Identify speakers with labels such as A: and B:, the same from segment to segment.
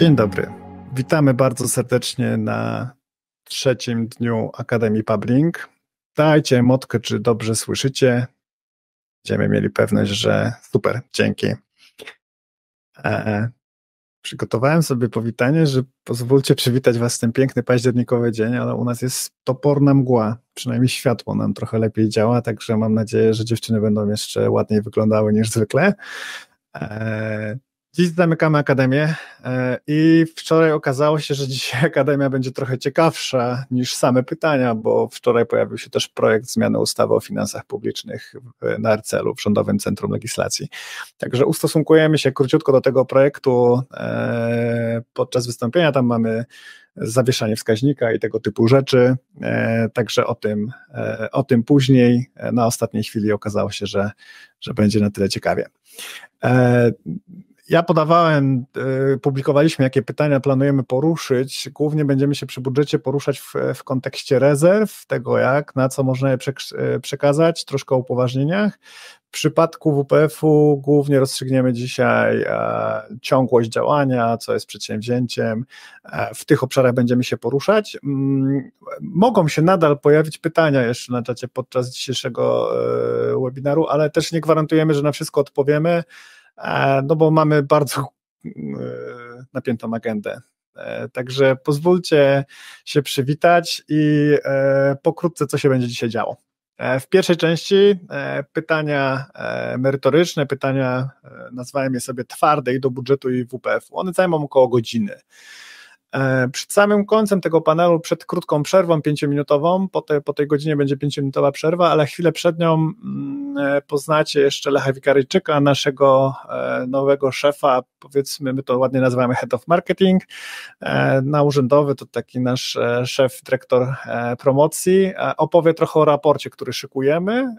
A: Dzień dobry. Witamy bardzo serdecznie na trzecim dniu Akademii Publing. Dajcie motkę, czy dobrze słyszycie. Będziemy mieli pewność, że super, dzięki. E, e, przygotowałem sobie powitanie, że pozwólcie przywitać Was w ten piękny październikowy dzień, ale u nas jest toporna mgła, przynajmniej światło nam trochę lepiej działa, także mam nadzieję, że dziewczyny będą jeszcze ładniej wyglądały niż zwykle. E, Dziś zamykamy Akademię e, i wczoraj okazało się, że dzisiaj Akademia będzie trochę ciekawsza niż same pytania, bo wczoraj pojawił się też projekt zmiany ustawy o finansach publicznych na RCL-u, w Rządowym Centrum Legislacji. Także ustosunkujemy się króciutko do tego projektu e, podczas wystąpienia. Tam mamy zawieszanie wskaźnika i tego typu rzeczy. E, także o tym, o tym później. Na ostatniej chwili okazało się, że, że będzie na tyle ciekawie. Ja podawałem, e, publikowaliśmy, jakie pytania planujemy poruszyć. Głównie będziemy się przy budżecie poruszać w, w kontekście rezerw, tego jak, na co można je e, przekazać, troszkę o upoważnieniach. W przypadku WPF-u głównie rozstrzygniemy dzisiaj e, ciągłość działania, co jest przedsięwzięciem. w tych obszarach będziemy się poruszać. Mm, mogą się nadal pojawić pytania jeszcze na czacie podczas dzisiejszego webinaru, ale też nie gwarantujemy, że na wszystko odpowiemy. E, no bo mamy bardzo e, napiętą agendę. E, także pozwólcie się przywitać i pokrótce, co się będzie dzisiaj działo. W pierwszej części pytania merytoryczne, pytania nazwałem je sobie twarde i do budżetu i WPF. One zajmą około godziny. E, przed samym końcem tego panelu, przed krótką przerwą pięciominutową, po, te, po tej godzinie będzie pięciominutowa przerwa, ale chwilę przed nią mm, e, poznacie jeszcze Lecha Wikaryczyka, naszego e, nowego szefa, powiedzmy, my to ładnie nazywamy Head of Marketing, na urzędowy to taki nasz szef, dyrektor promocji, opowie trochę o raporcie, który szykujemy.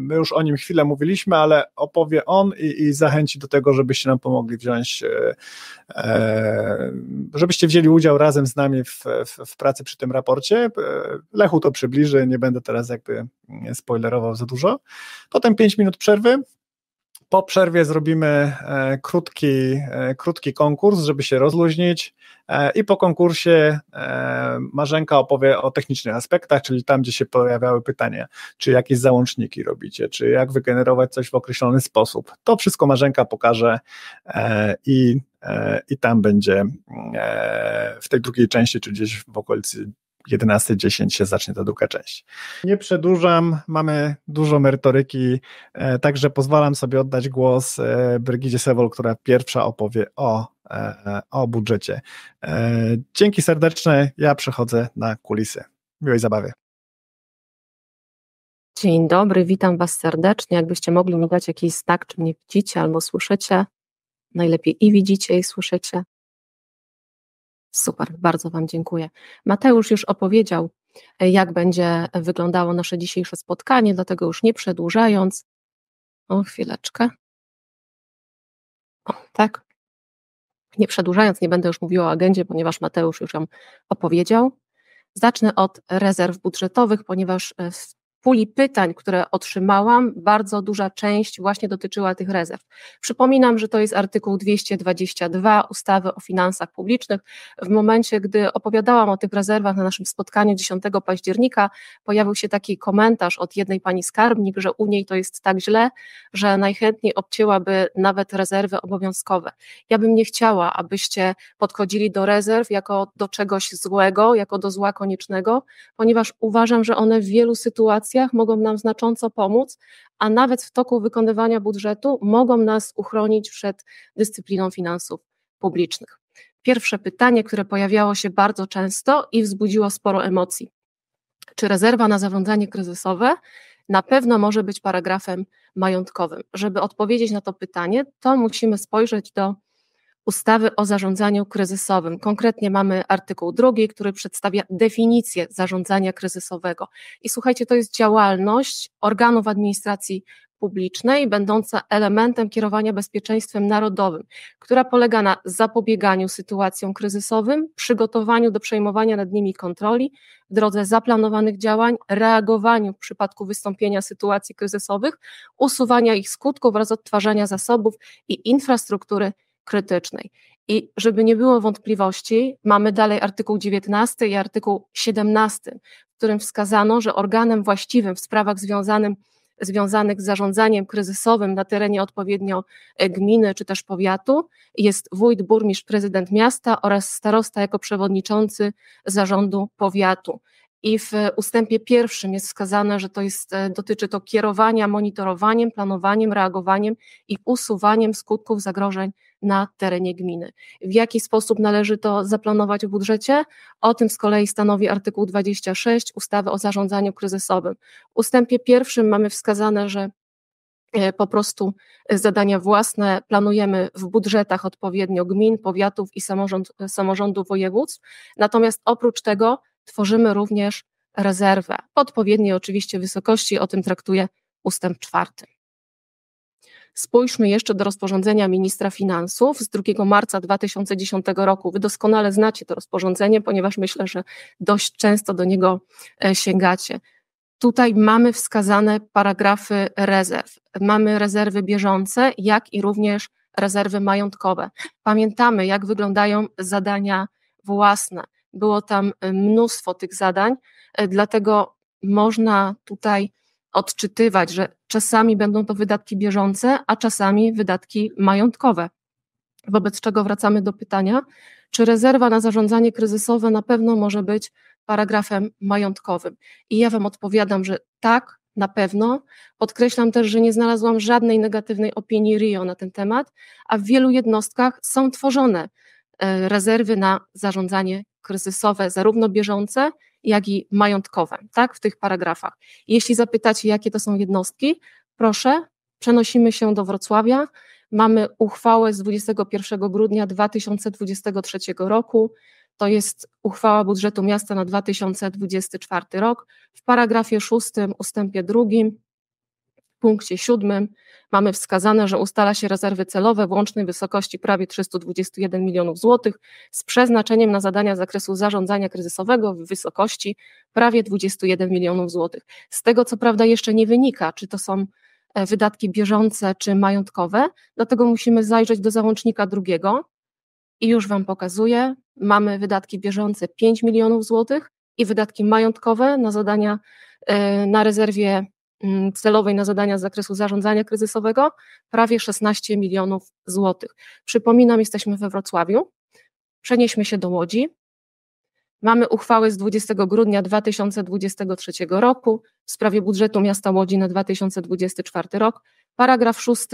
A: My już o nim chwilę mówiliśmy, ale opowie on i, i zachęci do tego, żebyście nam pomogli wziąć, żeby żebyście wzięli udział razem z nami w, w, w, pracy przy tym raporcie. E, Lechu to przybliży, nie będę teraz jakby mm, spoilerował za dużo. Potem 5 minut przerwy, po przerwie zrobimy e, krótki, e, krótki konkurs, żeby się rozluźnić. E, I po konkursie Marzenka opowie o technicznych aspektach, czyli tam, gdzie się pojawiały pytania, czy jakieś załączniki robicie, czy jak wygenerować coś w określony sposób. To wszystko Marzenka pokaże i, i tam będzie w tej drugiej części, czy gdzieś w okolicy 11.10 się zacznie ta druga część. Nie przedłużam, mamy dużo merytoryki, e, także pozwalam sobie oddać głos e, Brygidzie Sewol, która pierwsza opowie o, e, o budżecie. Dzięki serdeczne, ja przechodzę na kulisy. Miłej zabawy.
B: Dzień dobry, witam Was serdecznie. Jakbyście mogli mi dać jakiś znak, czy mnie widzicie albo słyszycie, najlepiej i widzicie, i słyszycie. Super, bardzo Wam dziękuję. Mateusz już opowiedział, e, jak będzie wyglądało nasze dzisiejsze spotkanie, dlatego już nie przedłużając. O, chwileczkę. O, tak. Nie przedłużając, nie będę już mówiła o agendzie, ponieważ Mateusz już ją opowiedział. Zacznę od rezerw budżetowych, ponieważ e, w puli pytań, które otrzymałam, bardzo duża część właśnie dotyczyła tych rezerw. Przypominam, że to jest artykuł 222 ustawy o finansach publicznych. W momencie, gdy opowiadałam o tych rezerwach na naszym spotkaniu 10 października, pojawił się taki komentarz od jednej pani skarbnik, że u niej to jest tak źle, że najchętniej obcięłaby nawet rezerwy obowiązkowe. Ja bym nie chciała, abyście podchodzili do rezerw jako do czegoś złego, jako do zła koniecznego, ponieważ uważam, że one w wielu sytuacjach mogą nam znacząco pomóc, a nawet w toku wykonywania budżetu mogą nas uchronić przed dyscypliną finansów publicznych. Pierwsze pytanie, które pojawiało się bardzo często i wzbudziło sporo emocji. Czy rezerwa na zarządzanie kryzysowe na pewno może być paragrafem majątkowym? Żeby odpowiedzieć na to pytanie, to musimy spojrzeć do ustawy o zarządzaniu kryzysowym. Konkretnie mamy artykuł drugi, który przedstawia definicję zarządzania kryzysowego. I słuchajcie, to jest działalność organów administracji publicznej, będąca elementem kierowania bezpieczeństwem narodowym, która polega na zapobieganiu sytuacjom kryzysowym, przygotowaniu do przejmowania nad nimi kontroli w drodze zaplanowanych działań, reagowaniu w przypadku wystąpienia sytuacji kryzysowych, usuwania ich skutków oraz odtwarzania zasobów i infrastruktury krytycznej. I żeby nie było wątpliwości, mamy dalej artykuł 19 i artykuł 17, w którym wskazano, że organem właściwym w sprawach związanym, związanych z zarządzaniem kryzysowym na terenie odpowiednio e, gminy czy też powiatu jest wójt, burmistrz, prezydent miasta oraz starosta jako przewodniczący zarządu powiatu. I w e, ustępie pierwszym jest wskazane, że to jest, e, dotyczy to kierowania monitorowaniem, planowaniem, reagowaniem i usuwaniem skutków zagrożeń na terenie gminy. W jaki sposób należy to zaplanować w budżecie? O tym z kolei stanowi artykuł 26 ustawy o zarządzaniu kryzysowym. W ustępie pierwszym mamy wskazane, że e, po prostu e, zadania własne planujemy w budżetach odpowiednio gmin, powiatów i samorząd, e, samorządów województw. Natomiast oprócz tego tworzymy również rezerwę, odpowiedniej oczywiście wysokości, o tym traktuje ustęp czwarty. Spójrzmy jeszcze do rozporządzenia ministra finansów z 2 marca 2010 roku. Wy doskonale znacie to rozporządzenie, ponieważ myślę, że dość często do niego e, sięgacie. Tutaj mamy wskazane paragrafy rezerw. Mamy rezerwy bieżące, jak i również rezerwy majątkowe. Pamiętamy, jak wyglądają zadania własne. Było tam e, mnóstwo tych zadań, e, dlatego można tutaj odczytywać, że czasami będą to wydatki bieżące, a czasami wydatki majątkowe. Wobec czego wracamy do pytania, czy rezerwa na zarządzanie kryzysowe na pewno może być paragrafem majątkowym? I ja Wam odpowiadam, że tak, na pewno. Podkreślam też, że nie znalazłam żadnej negatywnej opinii RIO na ten temat, a w wielu jednostkach są tworzone e, rezerwy na zarządzanie kryzysowe, zarówno bieżące, jak i majątkowe, tak, w tych paragrafach. Jeśli zapytacie, jakie to są jednostki, proszę, przenosimy się do Wrocławia. Mamy uchwałę z 21 grudnia 2023 roku. To jest uchwała budżetu miasta na 2024 rok. W paragrafie 6 ustępie 2 punkcie siódmym mamy wskazane, że ustala się rezerwy celowe w łącznej wysokości prawie 321 milionów złotych z przeznaczeniem na zadania z zakresu zarządzania kryzysowego w wysokości prawie 21 milionów złotych. Z tego co prawda jeszcze nie wynika, czy to są e, wydatki bieżące czy majątkowe, dlatego musimy zajrzeć do załącznika drugiego i już Wam pokazuję. Mamy wydatki bieżące 5 milionów złotych i wydatki majątkowe na zadania e, na rezerwie Mm, celowej na zadania z zakresu zarządzania kryzysowego prawie 16 milionów złotych. Przypominam, jesteśmy we Wrocławiu, przenieśmy się do Łodzi. Mamy uchwałę z 20 grudnia 2023 roku w sprawie budżetu miasta Łodzi na 2024 rok. Paragraf 6.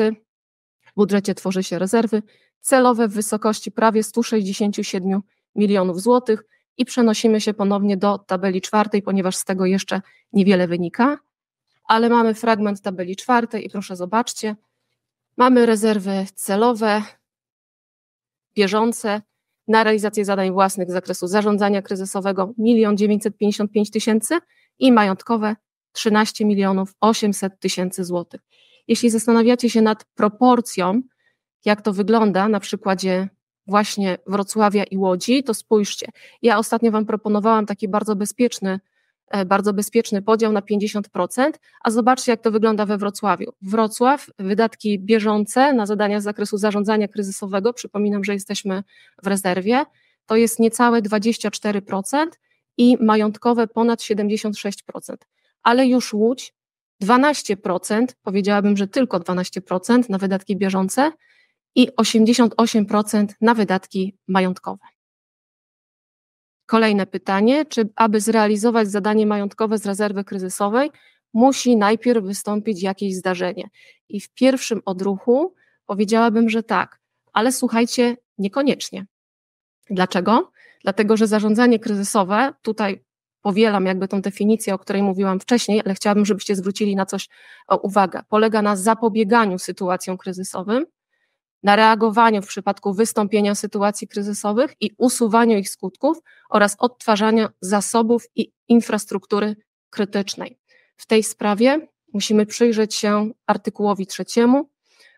B: W budżecie tworzy się rezerwy celowe w wysokości prawie 167 milionów złotych i przenosimy się ponownie do tabeli czwartej, ponieważ z tego jeszcze niewiele wynika ale mamy fragment tabeli czwartej i proszę zobaczcie, mamy rezerwy celowe, bieżące na realizację zadań własnych z zakresu zarządzania kryzysowego 1 955 tysięcy i majątkowe 13 milionów 800 tysięcy złotych. Jeśli zastanawiacie się nad proporcją, jak to wygląda na przykładzie właśnie Wrocławia i Łodzi, to spójrzcie. Ja ostatnio Wam proponowałam taki bardzo bezpieczny E, bardzo bezpieczny podział na 50%, a zobaczcie, jak to wygląda we Wrocławiu. Wrocław, wydatki bieżące na zadania z zakresu zarządzania kryzysowego, przypominam, że jesteśmy w rezerwie, to jest niecałe 24% i majątkowe ponad 76%. Ale już Łódź 12%, powiedziałabym, że tylko 12% na wydatki bieżące i 88% na wydatki majątkowe. Kolejne pytanie, czy aby zrealizować zadanie majątkowe z rezerwy kryzysowej, musi najpierw wystąpić jakieś zdarzenie? I w pierwszym odruchu powiedziałabym, że tak, ale słuchajcie, niekoniecznie. Dlaczego? Dlatego, że zarządzanie kryzysowe, tutaj powielam jakby tą definicję, o której mówiłam wcześniej, ale chciałabym, żebyście zwrócili na coś e, uwagę, polega na zapobieganiu sytuacjom kryzysowym, na reagowaniu w przypadku wystąpienia sytuacji kryzysowych i usuwaniu ich skutków oraz odtwarzania zasobów i infrastruktury krytycznej. W tej sprawie musimy przyjrzeć się artykułowi trzeciemu,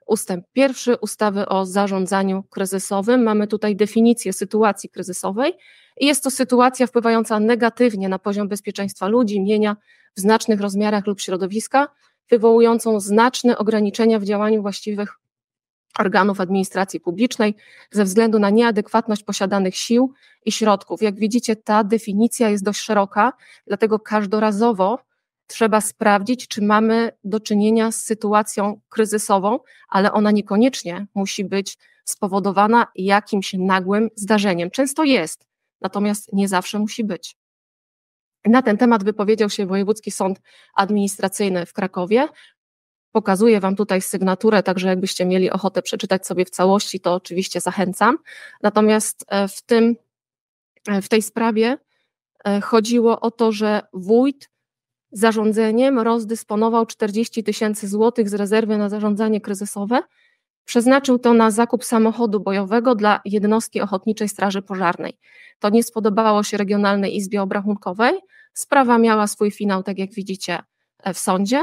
B: ustęp pierwszy ustawy o zarządzaniu kryzysowym. Mamy tutaj definicję sytuacji kryzysowej i jest to sytuacja wpływająca negatywnie na poziom bezpieczeństwa ludzi, mienia w znacznych rozmiarach lub środowiska, wywołującą znaczne ograniczenia w działaniu właściwych organów administracji publicznej ze względu na nieadekwatność posiadanych sił i środków. Jak widzicie, ta definicja jest dość szeroka, dlatego każdorazowo trzeba sprawdzić, czy mamy do czynienia z sytuacją kryzysową, ale ona niekoniecznie musi być spowodowana jakimś nagłym zdarzeniem. Często jest, natomiast nie zawsze musi być. Na ten temat wypowiedział się Wojewódzki Sąd Administracyjny w Krakowie Pokazuję Wam tutaj sygnaturę, także jakbyście mieli ochotę przeczytać sobie w całości, to oczywiście zachęcam. Natomiast e, w, tym, e, w tej sprawie e, chodziło o to, że wójt zarządzeniem rozdysponował 40 tysięcy złotych z rezerwy na zarządzanie kryzysowe. Przeznaczył to na zakup samochodu bojowego dla jednostki Ochotniczej Straży Pożarnej. To nie spodobało się Regionalnej Izbie Obrachunkowej. Sprawa miała swój finał, tak jak widzicie, w sądzie.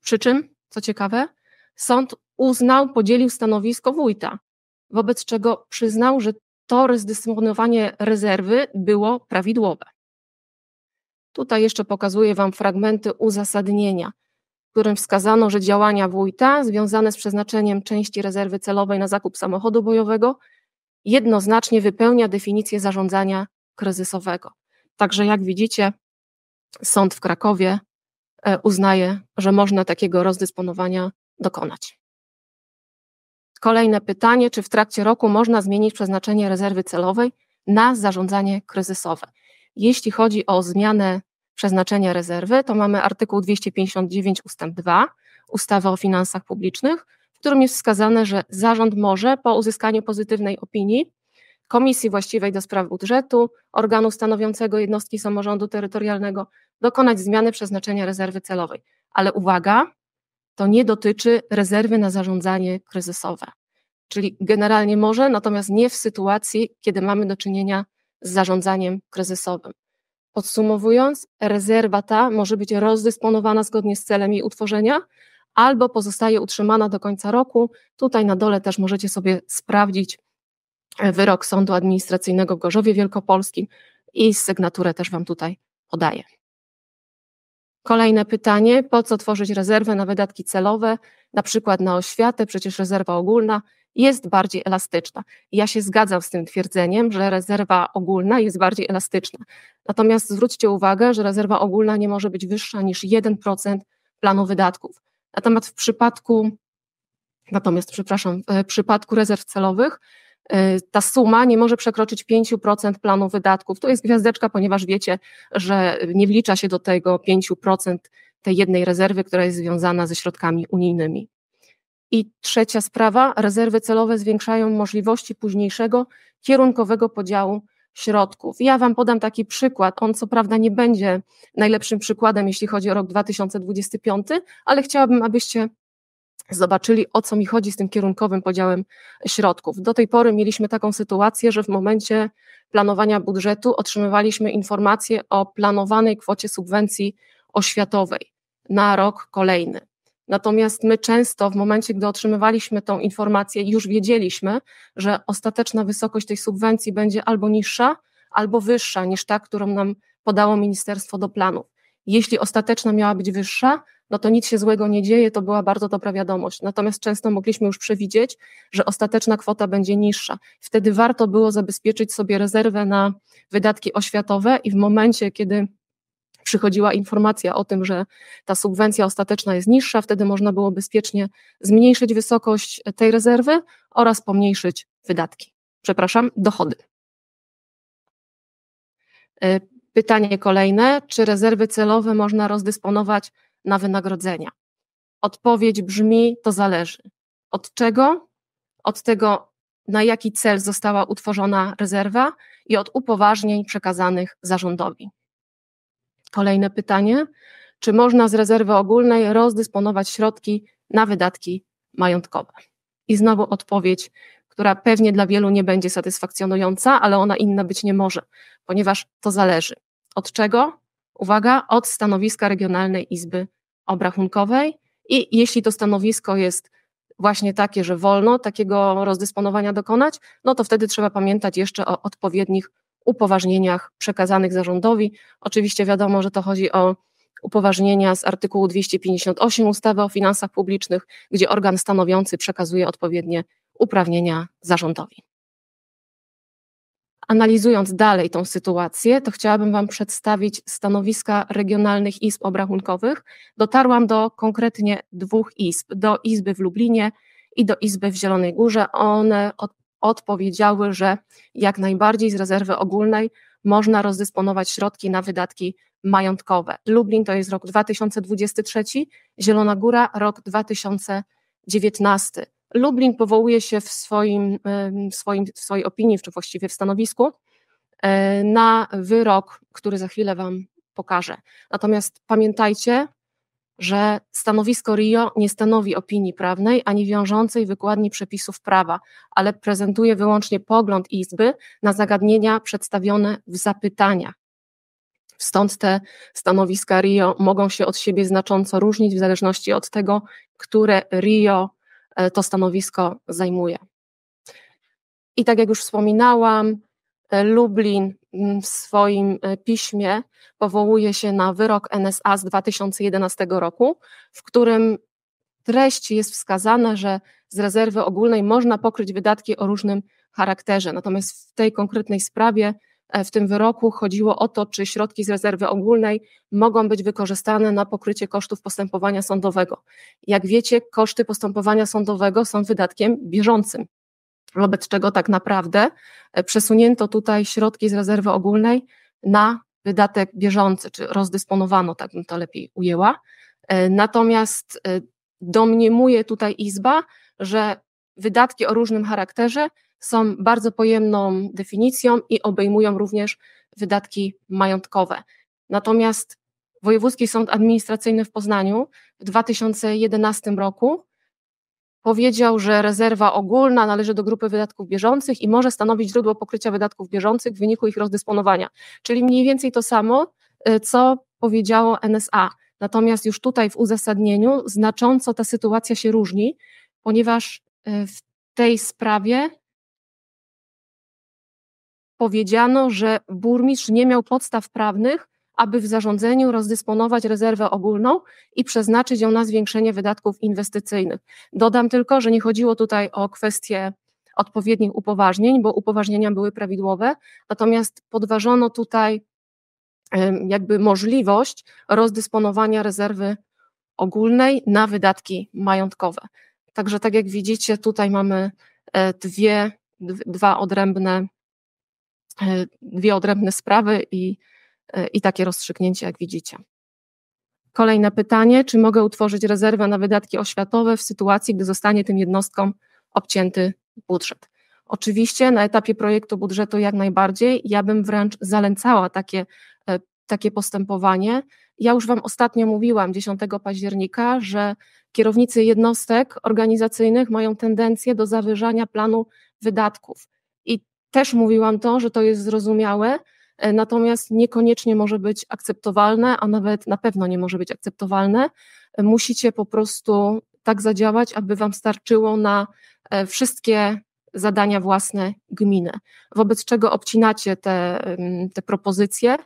B: Przy czym, co ciekawe, sąd uznał, podzielił stanowisko wójta, wobec czego przyznał, że to rozdysponowanie rezerwy było prawidłowe. Tutaj jeszcze pokazuję Wam fragmenty uzasadnienia, w którym wskazano, że działania wójta związane z przeznaczeniem części rezerwy celowej na zakup samochodu bojowego jednoznacznie wypełnia definicję zarządzania kryzysowego. Także jak widzicie, sąd w Krakowie E, uznaje, że można takiego rozdysponowania dokonać. Kolejne pytanie, czy w trakcie roku można zmienić przeznaczenie rezerwy celowej na zarządzanie kryzysowe? Jeśli chodzi o zmianę przeznaczenia rezerwy, to mamy artykuł 259 ust. 2 ustawy o finansach publicznych, w którym jest wskazane, że zarząd może po uzyskaniu pozytywnej opinii Komisji Właściwej do Spraw Budżetu, organu stanowiącego jednostki samorządu terytorialnego, dokonać zmiany przeznaczenia rezerwy celowej. Ale uwaga, to nie dotyczy rezerwy na zarządzanie kryzysowe. Czyli generalnie może, natomiast nie w sytuacji, kiedy mamy do czynienia z zarządzaniem kryzysowym. Podsumowując, rezerwa ta może być rozdysponowana zgodnie z celem jej utworzenia albo pozostaje utrzymana do końca roku. Tutaj na dole też możecie sobie sprawdzić wyrok Sądu Administracyjnego w Gorzowie Wielkopolskim i sygnaturę też Wam tutaj podaję. Kolejne pytanie, po co tworzyć rezerwę na wydatki celowe, na przykład na oświatę, przecież rezerwa ogólna jest bardziej elastyczna. Ja się zgadzam z tym twierdzeniem, że rezerwa ogólna jest bardziej elastyczna. Natomiast zwróćcie uwagę, że rezerwa ogólna nie może być wyższa niż 1% planu wydatków. Natomiast w przypadku, natomiast przepraszam, w przypadku rezerw celowych Y, ta suma nie może przekroczyć 5% planu wydatków. To jest gwiazdeczka, ponieważ wiecie, że nie wlicza się do tego 5% tej jednej rezerwy, która jest związana ze środkami unijnymi. I trzecia sprawa, rezerwy celowe zwiększają możliwości późniejszego kierunkowego podziału środków. Ja Wam podam taki przykład. On co prawda nie będzie najlepszym przykładem, jeśli chodzi o rok 2025, ale chciałabym, abyście zobaczyli, o co mi chodzi z tym kierunkowym podziałem środków. Do tej pory mieliśmy taką sytuację, że w momencie planowania budżetu otrzymywaliśmy informacje o planowanej kwocie subwencji oświatowej na rok kolejny. Natomiast my często w momencie, gdy otrzymywaliśmy tą informację, już wiedzieliśmy, że ostateczna wysokość tej subwencji będzie albo niższa, albo wyższa niż ta, którą nam podało ministerstwo do planu. Jeśli ostateczna miała być wyższa, no to nic się złego nie dzieje, to była bardzo dobra wiadomość. Natomiast często mogliśmy już przewidzieć, że ostateczna kwota będzie niższa. Wtedy warto było zabezpieczyć sobie rezerwę na wydatki oświatowe i w momencie, kiedy przychodziła informacja o tym, że ta subwencja ostateczna jest niższa, wtedy można było bezpiecznie zmniejszyć wysokość tej rezerwy oraz pomniejszyć wydatki. Przepraszam, dochody. E, pytanie kolejne: czy rezerwy celowe można rozdysponować na wynagrodzenia? Odpowiedź brzmi: to zależy. Od czego? Od tego, na jaki cel została utworzona rezerwa i od upoważnień przekazanych zarządowi. Kolejne pytanie: czy można z rezerwy ogólnej rozdysponować środki na wydatki majątkowe? I znowu odpowiedź, która pewnie dla wielu nie będzie satysfakcjonująca, ale ona inna być nie może, ponieważ to zależy. Od czego? uwaga, od stanowiska Regionalnej Izby Obrachunkowej. I jeśli to stanowisko jest właśnie takie, że wolno takiego rozdysponowania dokonać, no to wtedy trzeba pamiętać jeszcze o odpowiednich upoważnieniach przekazanych zarządowi. Oczywiście wiadomo, że to chodzi o upoważnienia z artykułu 258 ustawy o finansach publicznych, gdzie organ stanowiący przekazuje odpowiednie uprawnienia zarządowi. Analizując dalej tą sytuację, to chciałabym Wam przedstawić stanowiska regionalnych izb obrachunkowych. Dotarłam do konkretnie dwóch izb, do Izby w Lublinie i do Izby w Zielonej Górze. One od, odpowiedziały, że jak najbardziej z rezerwy ogólnej można rozdysponować środki na wydatki majątkowe. Lublin to jest rok 2023, Zielona Góra rok 2019. Lublin powołuje się w, swoim, w, swoim, w swojej opinii, czy właściwie w stanowisku, e, na wyrok, który za chwilę Wam pokażę. Natomiast pamiętajcie, że stanowisko RIO nie stanowi opinii prawnej ani wiążącej wykładni przepisów prawa, ale prezentuje wyłącznie pogląd Izby na zagadnienia przedstawione w zapytaniach. Stąd te stanowiska RIO mogą się od siebie znacząco różnić w zależności od tego, które RIO E, to stanowisko zajmuje. I tak jak już wspominałam, e, Lublin mm, w swoim e, piśmie powołuje się na wyrok NSA z 2011 roku, w którym treść jest wskazane, że z rezerwy ogólnej można pokryć wydatki o różnym charakterze. Natomiast w tej konkretnej sprawie E, w tym wyroku chodziło o to, czy środki z rezerwy ogólnej mogą być wykorzystane na pokrycie kosztów postępowania sądowego. Jak wiecie, koszty postępowania sądowego są wydatkiem bieżącym, wobec czego tak naprawdę e, przesunięto tutaj środki z rezerwy ogólnej na wydatek bieżący, czy rozdysponowano, tak bym to lepiej ujęła. E, natomiast domniemuje tutaj Izba, że wydatki o różnym charakterze są bardzo pojemną definicją i obejmują również wydatki majątkowe. Natomiast Wojewódzki Sąd Administracyjny w Poznaniu w 2011 roku powiedział, że rezerwa ogólna należy do grupy wydatków bieżących i może stanowić źródło pokrycia wydatków bieżących w wyniku ich rozdysponowania. Czyli mniej więcej to samo, y, co powiedziało NSA. Natomiast już tutaj w uzasadnieniu znacząco ta sytuacja się różni, ponieważ y, w tej sprawie powiedziano, że burmistrz nie miał podstaw prawnych, aby w zarządzeniu rozdysponować rezerwę ogólną i przeznaczyć ją na zwiększenie wydatków inwestycyjnych. Dodam tylko, że nie chodziło tutaj o kwestię odpowiednich upoważnień, bo upoważnienia były prawidłowe, natomiast podważono tutaj jakby możliwość rozdysponowania rezerwy ogólnej na wydatki majątkowe. Także tak jak widzicie, tutaj mamy e, dwie, dwa odrębne E, dwie odrębne sprawy i, e, i takie rozstrzygnięcie, jak widzicie. Kolejne pytanie, czy mogę utworzyć rezerwę na wydatki oświatowe w sytuacji, gdy zostanie tym jednostkom obcięty budżet? Oczywiście na etapie projektu budżetu jak najbardziej. Ja bym wręcz zalecała takie, e, takie postępowanie. Ja już Wam ostatnio mówiłam 10 października, że kierownicy jednostek organizacyjnych mają tendencję do zawyżania planu wydatków też mówiłam to, że to jest zrozumiałe, e, natomiast niekoniecznie może być akceptowalne, a nawet na pewno nie może być akceptowalne. E, musicie po prostu tak zadziałać, aby Wam starczyło na e, wszystkie zadania własne gminy, wobec czego obcinacie te, te propozycje,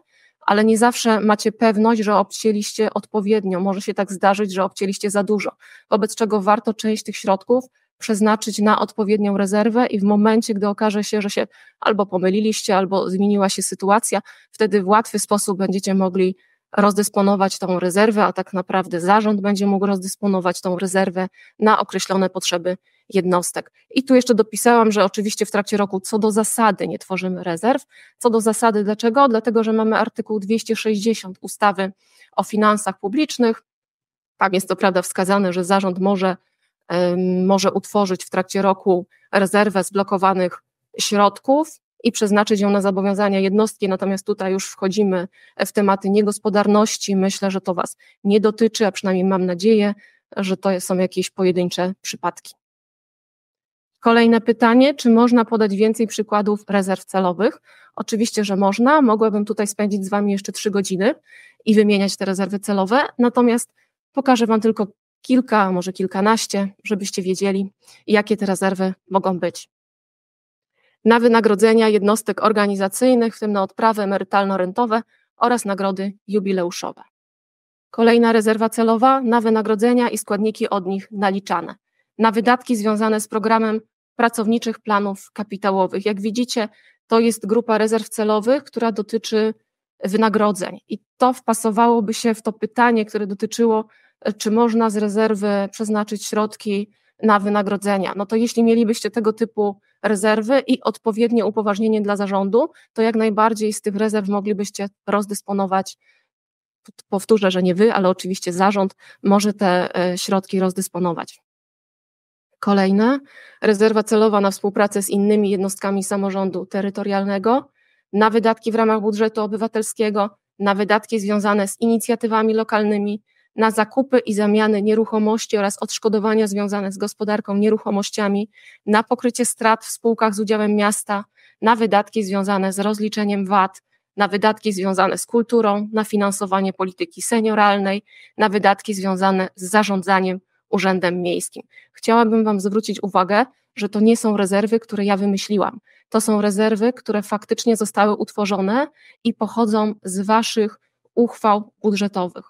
B: ale nie zawsze macie pewność, że obcięliście odpowiednio. Może się tak zdarzyć, że obcięliście za dużo, wobec czego warto część tych środków przeznaczyć na odpowiednią rezerwę i w momencie, gdy okaże się, że się albo pomyliliście, albo zmieniła się sytuacja, wtedy w łatwy sposób będziecie mogli rozdysponować tą rezerwę, a tak naprawdę zarząd będzie mógł rozdysponować tą rezerwę na określone potrzeby jednostek. I tu jeszcze dopisałam, że oczywiście w trakcie roku co do zasady nie tworzymy rezerw. Co do zasady dlaczego? Dlatego, że mamy artykuł 260 ustawy o finansach publicznych. Tam jest to prawda wskazane, że zarząd może może utworzyć w trakcie roku rezerwę zblokowanych środków i przeznaczyć ją na zobowiązania jednostki, natomiast tutaj już wchodzimy w tematy niegospodarności. Myślę, że to Was nie dotyczy, a przynajmniej mam nadzieję, że to są jakieś pojedyncze przypadki. Kolejne pytanie, czy można podać więcej przykładów rezerw celowych? Oczywiście, że można. Mogłabym tutaj spędzić z Wami jeszcze trzy godziny i wymieniać te rezerwy celowe, natomiast pokażę Wam tylko kilka, może kilkanaście, żebyście wiedzieli, jakie te rezerwy mogą być. Na wynagrodzenia jednostek organizacyjnych, w tym na odprawy emerytalno-rentowe oraz nagrody jubileuszowe. Kolejna rezerwa celowa na wynagrodzenia i składniki od nich naliczane. Na wydatki związane z programem pracowniczych planów kapitałowych. Jak widzicie, to jest grupa rezerw celowych, która dotyczy wynagrodzeń. I to wpasowałoby się w to pytanie, które dotyczyło czy można z rezerwy przeznaczyć środki na wynagrodzenia. No to jeśli mielibyście tego typu rezerwy i odpowiednie upoważnienie dla zarządu, to jak najbardziej z tych rezerw moglibyście rozdysponować. Powtórzę, że nie wy, ale oczywiście zarząd może te e, środki rozdysponować. Kolejne, rezerwa celowa na współpracę z innymi jednostkami samorządu terytorialnego, na wydatki w ramach budżetu obywatelskiego, na wydatki związane z inicjatywami lokalnymi, na zakupy i zamiany nieruchomości oraz odszkodowania związane z gospodarką nieruchomościami, na pokrycie strat w spółkach z udziałem miasta, na wydatki związane z rozliczeniem VAT, na wydatki związane z kulturą, na finansowanie polityki senioralnej, na wydatki związane z zarządzaniem urzędem miejskim. Chciałabym Wam zwrócić uwagę, że to nie są rezerwy, które ja wymyśliłam. To są rezerwy, które faktycznie zostały utworzone i pochodzą z Waszych uchwał budżetowych.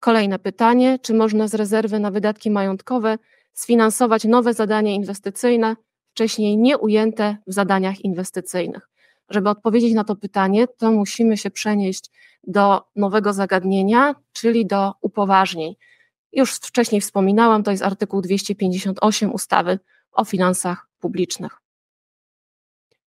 B: Kolejne pytanie, czy można z rezerwy na wydatki majątkowe sfinansować nowe zadania inwestycyjne, wcześniej nie ujęte w zadaniach inwestycyjnych? Żeby odpowiedzieć na to pytanie, to musimy się przenieść do nowego zagadnienia, czyli do upoważnień. Już wcześniej wspominałam, to jest artykuł 258 ustawy o finansach publicznych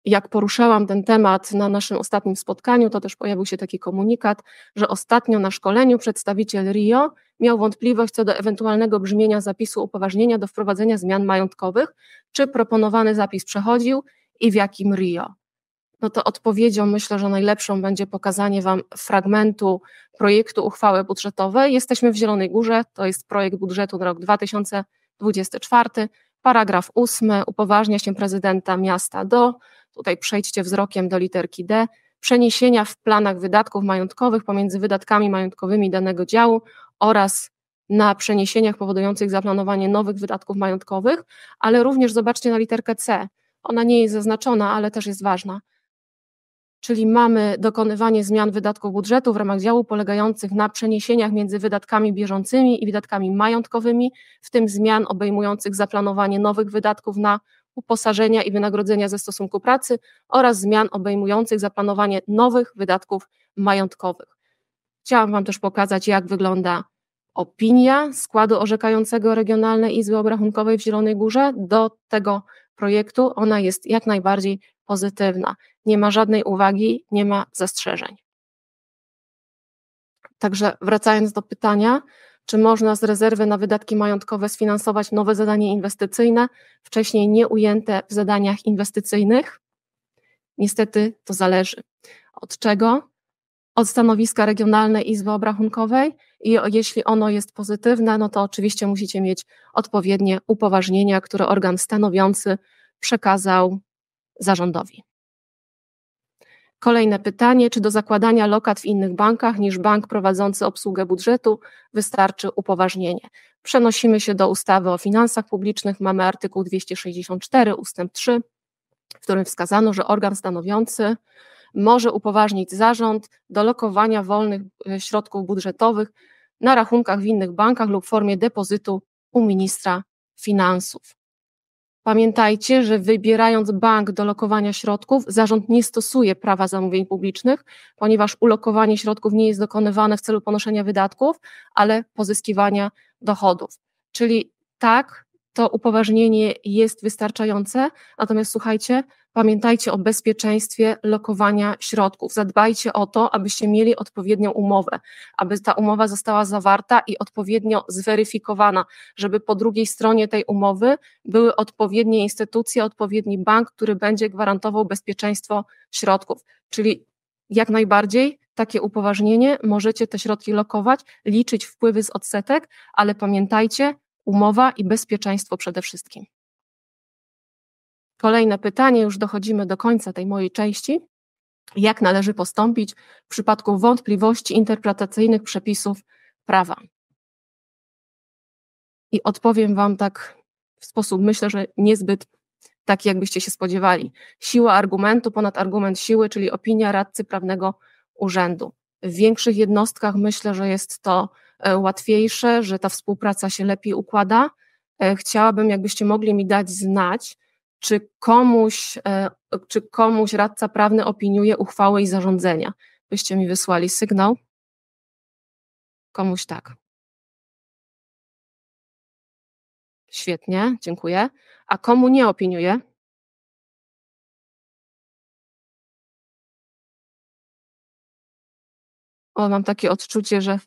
B: jak poruszałam ten temat na naszym ostatnim spotkaniu, to też pojawił się taki komunikat, że ostatnio na szkoleniu przedstawiciel RIO miał wątpliwość co do ewentualnego brzmienia zapisu upoważnienia do wprowadzenia zmian majątkowych, czy proponowany zapis przechodził i w jakim RIO. No to odpowiedzią myślę, że najlepszą będzie pokazanie Wam fragmentu projektu uchwały budżetowej. Jesteśmy w Zielonej Górze, to jest projekt budżetu na rok 2024. Paragraf 8 upoważnia się prezydenta miasta do Tutaj przejdźcie wzrokiem do literki D. Przeniesienia w planach wydatków majątkowych pomiędzy wydatkami majątkowymi danego działu oraz na przeniesieniach powodujących zaplanowanie nowych wydatków majątkowych, ale również zobaczcie na literkę C. Ona nie jest zaznaczona, ale też jest ważna. Czyli mamy dokonywanie zmian wydatków budżetu w ramach działu polegających na przeniesieniach między wydatkami bieżącymi i wydatkami majątkowymi, w tym zmian obejmujących zaplanowanie nowych wydatków na uposażenia i wynagrodzenia ze stosunku pracy oraz zmian obejmujących zaplanowanie nowych wydatków majątkowych. Chciałam Wam też pokazać, jak wygląda opinia składu orzekającego Regionalnej Izby Obrachunkowej w Zielonej Górze do tego projektu. Ona jest jak najbardziej pozytywna. Nie ma żadnej uwagi, nie ma zastrzeżeń. Także wracając do pytania, czy można z rezerwy na wydatki majątkowe sfinansować nowe zadanie inwestycyjne, wcześniej nieujęte w zadaniach inwestycyjnych? Niestety to zależy. Od czego? Od stanowiska Regionalnej Izby Obrachunkowej i jeśli ono jest pozytywne, no to oczywiście musicie mieć odpowiednie upoważnienia, które organ stanowiący przekazał zarządowi. Kolejne pytanie, czy do zakładania lokat w innych bankach niż bank prowadzący obsługę budżetu wystarczy upoważnienie? Przenosimy się do ustawy o finansach publicznych. Mamy artykuł 264 ustęp 3, w którym wskazano, że organ stanowiący może upoważnić zarząd do lokowania wolnych e, środków budżetowych na rachunkach w innych bankach lub w formie depozytu u ministra finansów. Pamiętajcie, że wybierając bank do lokowania środków, zarząd nie stosuje prawa zamówień publicznych, ponieważ ulokowanie środków nie jest dokonywane w celu ponoszenia wydatków, ale pozyskiwania dochodów. Czyli tak, to upoważnienie jest wystarczające. Natomiast słuchajcie, pamiętajcie o bezpieczeństwie lokowania środków. Zadbajcie o to, abyście mieli odpowiednią umowę, aby ta umowa została zawarta i odpowiednio zweryfikowana, żeby po drugiej stronie tej umowy były odpowiednie instytucje, odpowiedni bank, który będzie gwarantował bezpieczeństwo środków. Czyli jak najbardziej takie upoważnienie, możecie te środki lokować, liczyć wpływy z odsetek, ale pamiętajcie, umowa i bezpieczeństwo przede wszystkim. Kolejne pytanie, już dochodzimy do końca tej mojej części. Jak należy postąpić w przypadku wątpliwości interpretacyjnych przepisów prawa? I odpowiem Wam tak w sposób, myślę, że niezbyt taki, jakbyście się spodziewali. Siła argumentu ponad argument siły, czyli opinia radcy prawnego urzędu. W większych jednostkach myślę, że jest to E, łatwiejsze, że ta współpraca się lepiej układa. E, chciałabym, jakbyście mogli mi dać znać, czy komuś, e, czy komuś radca prawny opiniuje uchwały i zarządzenia. Byście mi wysłali sygnał? Komuś tak. Świetnie, dziękuję. A komu nie opiniuje? O, mam takie odczucie, że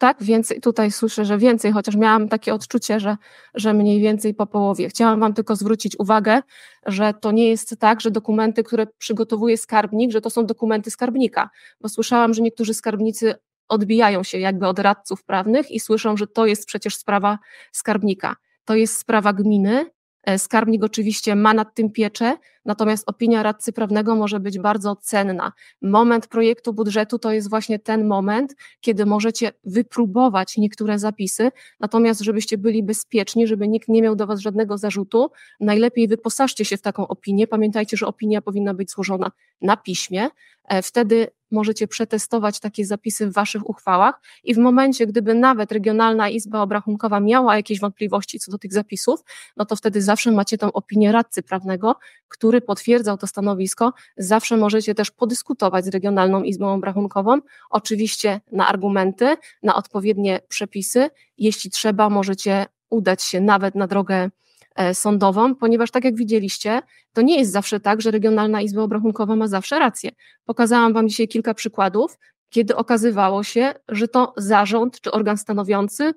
B: tak? Więcej, tutaj słyszę, że więcej, chociaż miałam takie odczucie, że, że mniej więcej po połowie. Chciałam Wam tylko zwrócić uwagę, że to nie jest tak, że dokumenty, które przygotowuje skarbnik, że to są dokumenty skarbnika, bo słyszałam, że niektórzy skarbnicy odbijają się jakby od radców prawnych i słyszą, że to jest przecież sprawa skarbnika. To jest sprawa gminy, E, skarbnik oczywiście ma nad tym pieczę, natomiast opinia radcy prawnego może być bardzo cenna. Moment projektu budżetu to jest właśnie ten moment, kiedy możecie wypróbować niektóre zapisy, natomiast żebyście byli bezpieczni, żeby nikt nie miał do Was żadnego zarzutu, najlepiej wyposażcie się w taką opinię. Pamiętajcie, że opinia powinna być złożona na piśmie. E, wtedy możecie przetestować takie zapisy w Waszych uchwałach i w momencie, gdyby nawet Regionalna Izba Obrachunkowa miała jakieś wątpliwości co do tych zapisów, no to wtedy zawsze macie tą opinię radcy prawnego, który potwierdzał to stanowisko. Zawsze możecie też podyskutować z Regionalną Izbą Obrachunkową, oczywiście na argumenty, na odpowiednie przepisy. Jeśli trzeba, możecie udać się nawet na drogę E, sądową, ponieważ tak jak widzieliście, to nie jest zawsze tak, że Regionalna Izba Obrachunkowa ma zawsze rację. Pokazałam Wam dzisiaj kilka przykładów, kiedy okazywało się, że to zarząd czy organ stanowiący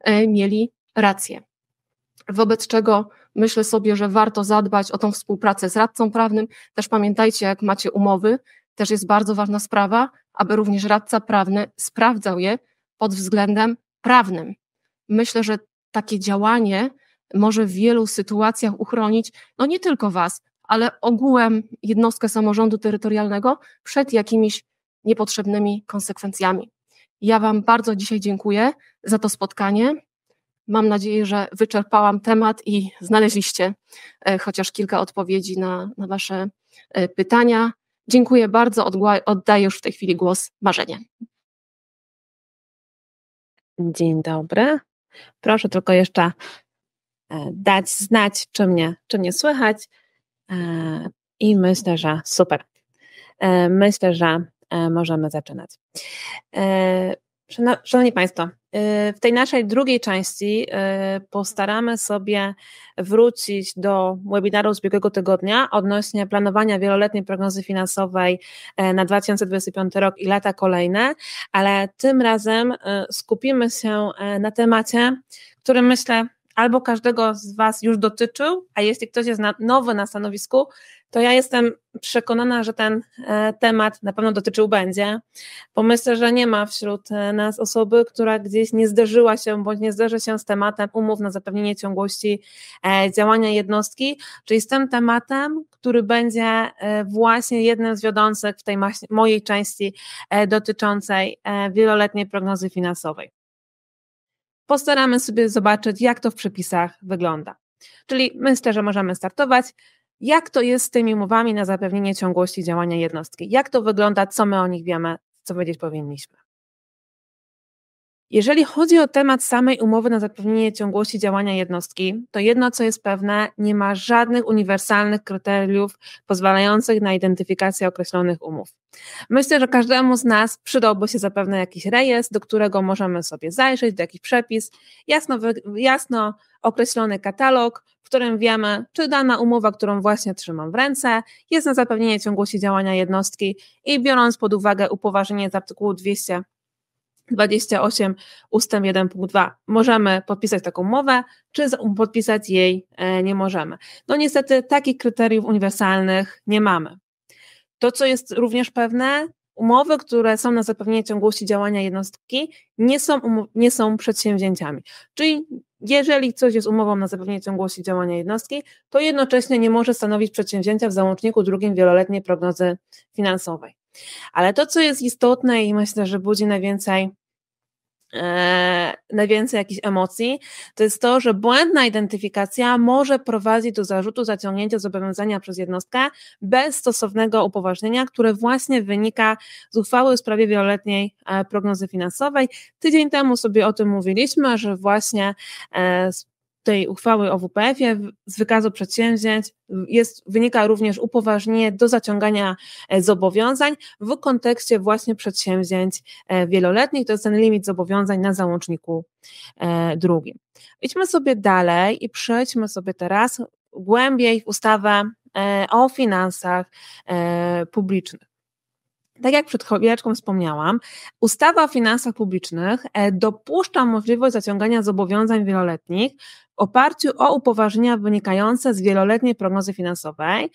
B: e, mieli rację. Wobec czego myślę sobie, że warto zadbać o tą współpracę z radcą prawnym. Też pamiętajcie, jak macie umowy, też jest bardzo ważna sprawa, aby również radca prawny sprawdzał je pod względem prawnym. Myślę, że takie działanie może w wielu sytuacjach uchronić, no nie tylko Was, ale ogółem jednostkę samorządu terytorialnego przed jakimiś niepotrzebnymi konsekwencjami. Ja Wam bardzo dzisiaj dziękuję za to spotkanie. Mam nadzieję, że wyczerpałam temat i znaleźliście e, chociaż kilka odpowiedzi na, na Wasze e, pytania. Dziękuję bardzo. Oddaję już w tej chwili głos Marzenie.
C: Dzień dobry. Proszę tylko jeszcze E, dać znać, czy mnie, czy mnie słychać. E, I myślę, że super. E, myślę, że możemy zaczynać. Szanowni Państwo, w tej naszej drugiej części postaramy sobie wrócić do webinaru z ubiegłego tygodnia odnośnie planowania wieloletniej prognozy finansowej na 2025 rok i lata kolejne, ale tym razem skupimy się na temacie, który myślę albo każdego z Was już dotyczył, a jeśli ktoś jest nowy na stanowisku, to ja jestem przekonana, że ten e, temat na pewno dotyczył będzie, bo myślę, że nie ma wśród e, nas osoby, która gdzieś nie zderzyła się bądź nie zderzy się z tematem umów na zapewnienie ciągłości e, działania jednostki, czyli z tym tematem, który będzie właśnie jednym z wiodących w tej mojej części dotyczącej wieloletniej prognozy finansowej postaramy sobie zobaczyć, jak to w przepisach wygląda. Czyli myślę, że możemy startować. Jak to jest z tymi umowami na zapewnienie ciągłości działania jednostki? Jak to wygląda, co my o nich wiemy, co wiedzieć powinniśmy? Jeżeli chodzi o temat samej umowy na zapewnienie ciągłości działania jednostki, to jedno co jest pewne, nie ma żadnych uniwersalnych kryteriów pozwalających na identyfikację określonych umów. Myślę, że każdemu z nas przydałby się zapewne jakiś rejestr, do którego możemy sobie zajrzeć, do jakiś przepis, jasno, jasno określony katalog, w którym wiemy, czy dana umowa, którą właśnie trzymam w ręce, jest na zapewnienie ciągłości działania jednostki i biorąc pod uwagę upoważnienie z artykułu 200 28 ustęp 1 punkt 2. Możemy podpisać taką umowę, czy podpisać jej e, nie możemy. No niestety takich kryteriów uniwersalnych nie mamy. To, co jest również pewne, umowy, które są na zapewnienie ciągłości działania jednostki, nie są, nie są przedsięwzięciami. Czyli jeżeli coś jest umową na zapewnienie ciągłości działania jednostki, to jednocześnie nie może stanowić przedsięwzięcia w załączniku drugim wieloletniej prognozy finansowej. Ale to, co jest istotne i myślę, że budzi najwięcej e, najwięcej jakichś emocji, to jest to, że błędna identyfikacja może prowadzić do zarzutu zaciągnięcia zobowiązania przez jednostkę bez stosownego upoważnienia, które właśnie wynika z uchwały w sprawie wieloletniej e, prognozy finansowej. Tydzień temu sobie o tym mówiliśmy, że właśnie e, tej uchwały o WPF-ie z wykazu przedsięwzięć jest, wynika również upoważnienie do zaciągania e, zobowiązań w kontekście właśnie przedsięwzięć e, wieloletnich. To jest ten limit zobowiązań na załączniku e, drugim. Idźmy sobie dalej i przejdźmy sobie teraz głębiej w ustawę o finansach publicznych. Tak jak przed chwileczką wspomniałam, ustawa o finansach publicznych dopuszcza możliwość zaciągania zobowiązań wieloletnich oparciu o upoważnienia wynikające z wieloletniej prognozy finansowej.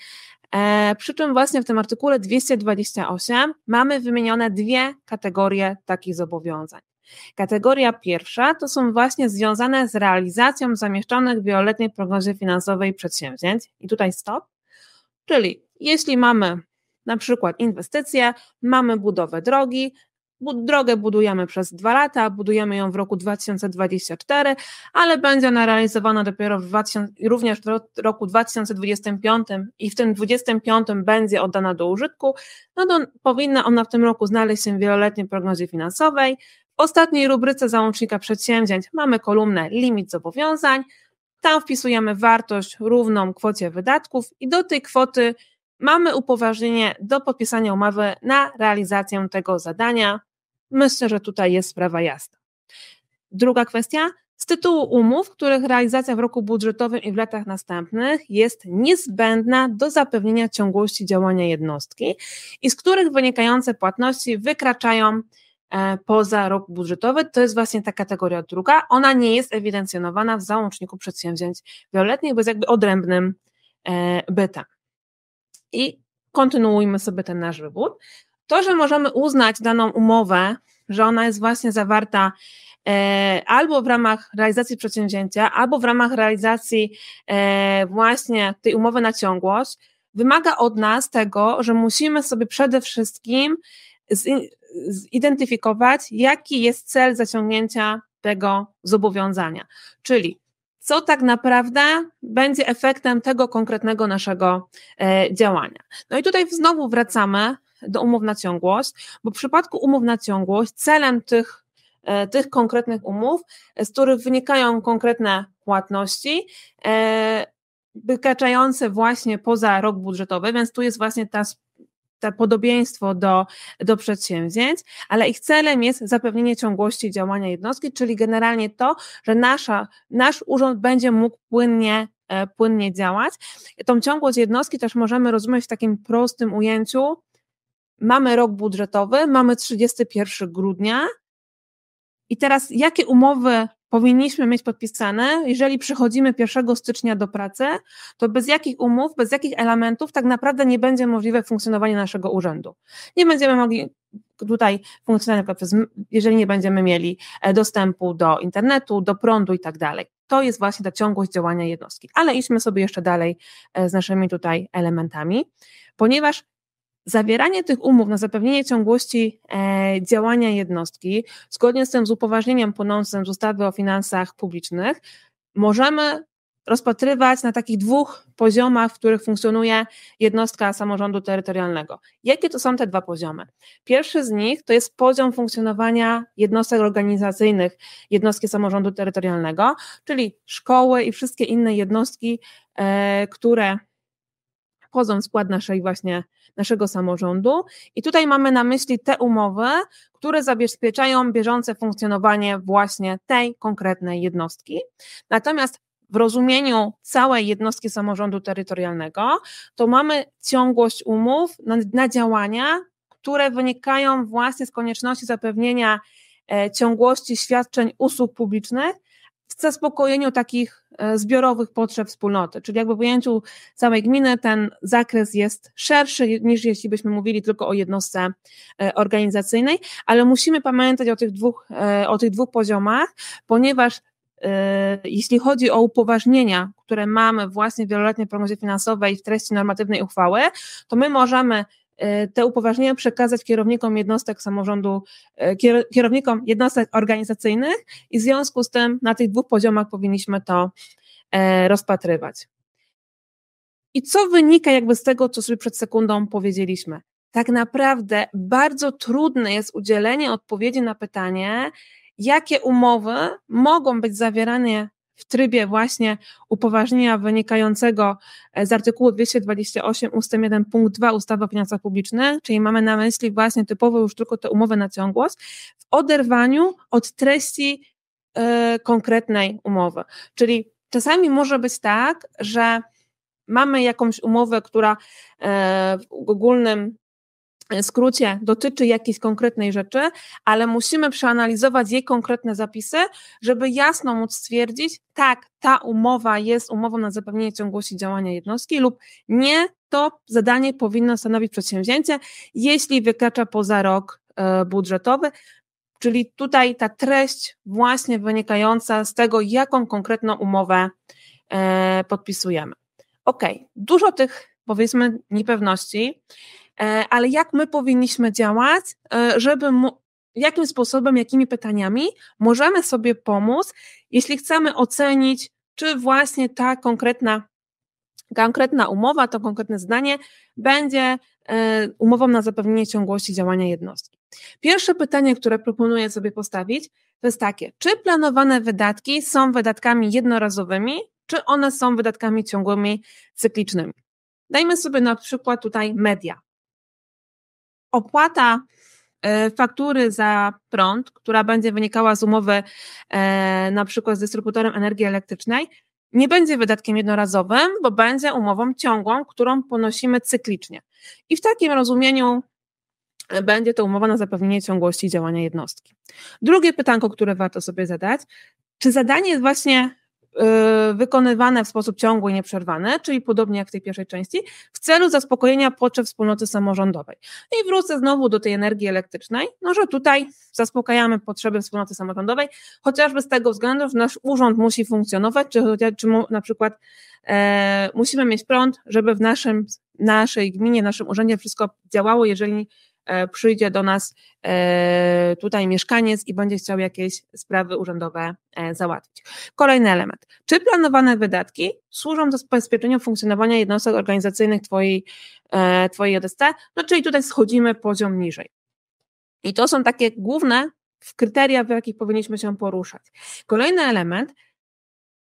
C: E, przy czym właśnie w tym artykule 228 mamy wymienione dwie kategorie takich zobowiązań. Kategoria pierwsza to są właśnie związane z realizacją zamieszczonych w wieloletniej prognozie finansowej przedsięwzięć. I tutaj stop. Czyli jeśli mamy na przykład inwestycje, mamy budowę drogi, Drogę budujemy przez dwa lata, budujemy ją w roku 2024, ale będzie ona realizowana dopiero w 2000, również w roku 2025 i w tym 2025 będzie oddana do użytku. No to powinna ona w tym roku znaleźć się w wieloletniej prognozie finansowej. W ostatniej rubryce załącznika przedsięwzięć mamy kolumnę limit zobowiązań. Tam wpisujemy wartość równą kwocie wydatków i do tej kwoty mamy upoważnienie do podpisania umowy na realizację tego zadania. Myślę, że tutaj jest sprawa jasna. Druga kwestia, z tytułu umów, których realizacja w roku budżetowym i w latach następnych jest niezbędna do zapewnienia ciągłości działania jednostki i z których wynikające płatności wykraczają e, poza rok budżetowy. To jest właśnie ta kategoria druga. Ona nie jest ewidencjonowana w załączniku przedsięwzięć wieloletnich, bo jest jakby odrębnym e, bytem. I kontynuujmy sobie ten nasz wywód to, że możemy uznać daną umowę, że ona jest właśnie zawarta e, albo w ramach realizacji przedsięwzięcia, albo w ramach realizacji e, właśnie tej umowy na ciągłość, wymaga od nas tego, że musimy sobie przede wszystkim zidentyfikować, jaki jest cel zaciągnięcia tego zobowiązania. Czyli co tak naprawdę będzie efektem tego konkretnego naszego e, działania. No i tutaj znowu wracamy do umów na ciągłość, bo w przypadku umów na ciągłość celem tych, e, tych konkretnych umów, e, z których wynikają konkretne płatności, e, wykraczające właśnie poza rok budżetowy, więc tu jest właśnie ta to podobieństwo do, do przedsięwzięć, ale ich celem jest zapewnienie ciągłości działania jednostki, czyli generalnie to, że nasza, nasz urząd będzie mógł płynnie płynnie działać. Tą ciągłość jednostki też możemy rozumieć w takim prostym ujęciu, mamy rok budżetowy, mamy 31 grudnia i teraz jakie umowy powinniśmy mieć podpisane, jeżeli przychodzimy 1 stycznia do pracy, to bez jakich umów, bez jakich elementów tak naprawdę nie będzie możliwe funkcjonowanie naszego urzędu. Nie będziemy mogli tutaj funkcjonować, jeżeli nie będziemy mieli e, dostępu do internetu, do prądu i tak dalej. To jest właśnie ta ciągłość działania jednostki. Ale idźmy sobie jeszcze dalej e, z naszymi tutaj elementami, ponieważ Zawieranie tych umów na zapewnienie ciągłości e, działania jednostki, zgodnie z tym z upoważnieniem płynącym z ustawy o finansach publicznych, możemy rozpatrywać na takich dwóch poziomach, w których funkcjonuje jednostka samorządu terytorialnego. Jakie to są te dwa poziomy? Pierwszy z nich to jest poziom funkcjonowania jednostek organizacyjnych jednostki samorządu terytorialnego, czyli szkoły i wszystkie inne jednostki, e, które wchodzą w skład naszej właśnie naszego samorządu. I tutaj mamy na myśli te umowy, które zabezpieczają bieżące funkcjonowanie właśnie tej konkretnej jednostki. Natomiast w rozumieniu całej jednostki samorządu terytorialnego, to mamy ciągłość umów na, na działania, które wynikają właśnie z konieczności zapewnienia e, ciągłości świadczeń usług publicznych w zaspokojeniu takich e, zbiorowych potrzeb wspólnoty. Czyli jakby w ujęciu całej gminy ten zakres jest szerszy niż jeśli byśmy mówili tylko o jednostce e, organizacyjnej, ale musimy pamiętać o tych dwóch, e, o tych dwóch poziomach, ponieważ jeśli chodzi o upoważnienia, które mamy właśnie w wieloletniej prognozie finansowej w treści normatywnej uchwały, to my możemy Y, te upoważnienia przekazać kierownikom jednostek samorządu, y, kierownikom jednostek organizacyjnych i w związku z tym na tych dwóch poziomach powinniśmy to e, rozpatrywać. I co wynika jakby z tego, co sobie przed sekundą powiedzieliśmy? Tak naprawdę bardzo trudne jest udzielenie odpowiedzi na pytanie, jakie umowy mogą być zawierane w trybie właśnie upoważnienia wynikającego e, z artykułu 228 ust. 1 punkt 2 ustawy o finansach publicznych, czyli mamy na myśli właśnie typowo już tylko te umowy na ciągłość, w oderwaniu od treści e, konkretnej umowy. Czyli czasami może być tak, że mamy jakąś umowę, która e, w ogólnym skrócie dotyczy jakiejś konkretnej rzeczy, ale musimy przeanalizować jej konkretne zapisy, żeby jasno móc stwierdzić, tak, ta umowa jest umową na zapewnienie ciągłości działania jednostki lub nie, to zadanie powinno stanowić przedsięwzięcie, jeśli wykracza poza rok e, budżetowy. Czyli tutaj ta treść właśnie wynikająca z tego, jaką konkretną umowę e, podpisujemy. Ok, dużo tych powiedzmy niepewności. E, ale jak my powinniśmy działać, e, żeby jakim sposobem, jakimi pytaniami możemy sobie pomóc, jeśli chcemy ocenić, czy właśnie ta konkretna, konkretna umowa, to konkretne zdanie będzie e, umową na zapewnienie ciągłości działania jednostki. Pierwsze pytanie, które proponuję sobie postawić, to jest takie: czy planowane wydatki są wydatkami jednorazowymi, czy one są wydatkami ciągłymi, cyklicznymi? Dajmy sobie na przykład tutaj media opłata e, faktury za prąd, która będzie wynikała z umowy e, na przykład z dystrybutorem energii elektrycznej, nie będzie wydatkiem jednorazowym, bo będzie umową ciągłą, którą ponosimy cyklicznie. I w takim rozumieniu e, będzie to umowa na zapewnienie ciągłości działania jednostki. Drugie pytanko, które warto sobie zadać, czy zadanie jest właśnie Y, wykonywane w sposób ciągły i nieprzerwany, czyli podobnie jak w tej pierwszej części, w celu zaspokojenia potrzeb wspólnoty samorządowej. No I wrócę znowu do tej energii elektrycznej, no że tutaj zaspokajamy potrzeby wspólnoty samorządowej, chociażby z tego względu, że nasz urząd musi funkcjonować, czy, czy na przykład e, musimy mieć prąd, żeby w naszym, naszej gminie, naszym urzędzie wszystko działało, jeżeli E, przyjdzie do nas e, tutaj mieszkaniec i będzie chciał jakieś sprawy urzędowe e, załatwić. Kolejny element. Czy planowane wydatki służą do zabezpieczenia funkcjonowania jednostek organizacyjnych Twojej, twojej JST? No czyli tutaj schodzimy poziom niżej. I to są takie główne kryteria, w jakich powinniśmy się poruszać. Kolejny element,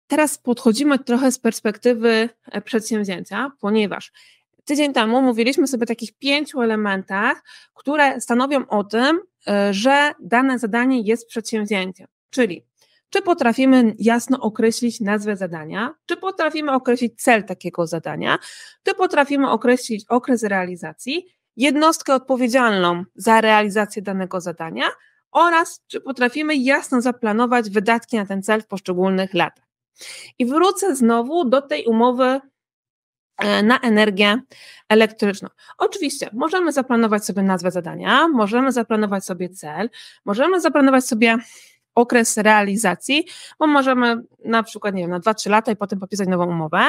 C: teraz podchodzimy trochę z perspektywy przedsięwzięcia, ponieważ Tydzień temu mówiliśmy sobie o takich pięciu elementach, które stanowią o tym, e, że dane zadanie jest przedsięwzięciem. Czyli czy potrafimy jasno określić nazwę zadania, czy potrafimy określić cel takiego zadania, czy potrafimy określić okres realizacji, jednostkę odpowiedzialną za realizację danego zadania oraz czy potrafimy jasno zaplanować wydatki na ten cel w poszczególnych latach. I wrócę znowu do tej umowy E, na energię elektryczną. Oczywiście możemy zaplanować sobie nazwę zadania, możemy zaplanować sobie cel, możemy zaplanować sobie okres realizacji, bo możemy na przykład, nie wiem, na 2-3 lata i potem podpisać nową umowę.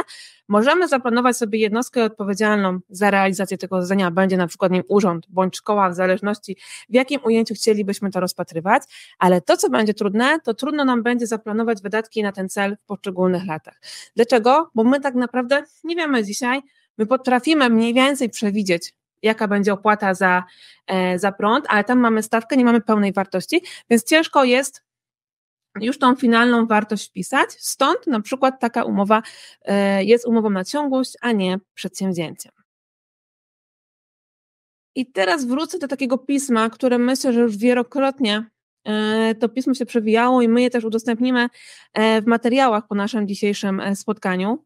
C: Możemy zaplanować sobie jednostkę odpowiedzialną za realizację tego zadania, będzie na przykład nim urząd bądź szkoła, w zależności w jakim ujęciu chcielibyśmy to rozpatrywać, ale to, co będzie trudne, to trudno nam będzie zaplanować wydatki na ten cel w poszczególnych latach. Dlaczego? Bo my tak naprawdę nie wiemy dzisiaj, my potrafimy mniej więcej przewidzieć, jaka będzie opłata za, e, za prąd, ale tam mamy stawkę, nie mamy pełnej wartości, więc ciężko jest już tą finalną wartość wpisać. Stąd na przykład taka umowa e, jest umową na ciągłość, a nie przedsięwzięciem. I teraz wrócę do takiego pisma, które myślę, że już wielokrotnie e, to pismo się przewijało i my je też udostępnimy e, w materiałach po naszym dzisiejszym spotkaniu.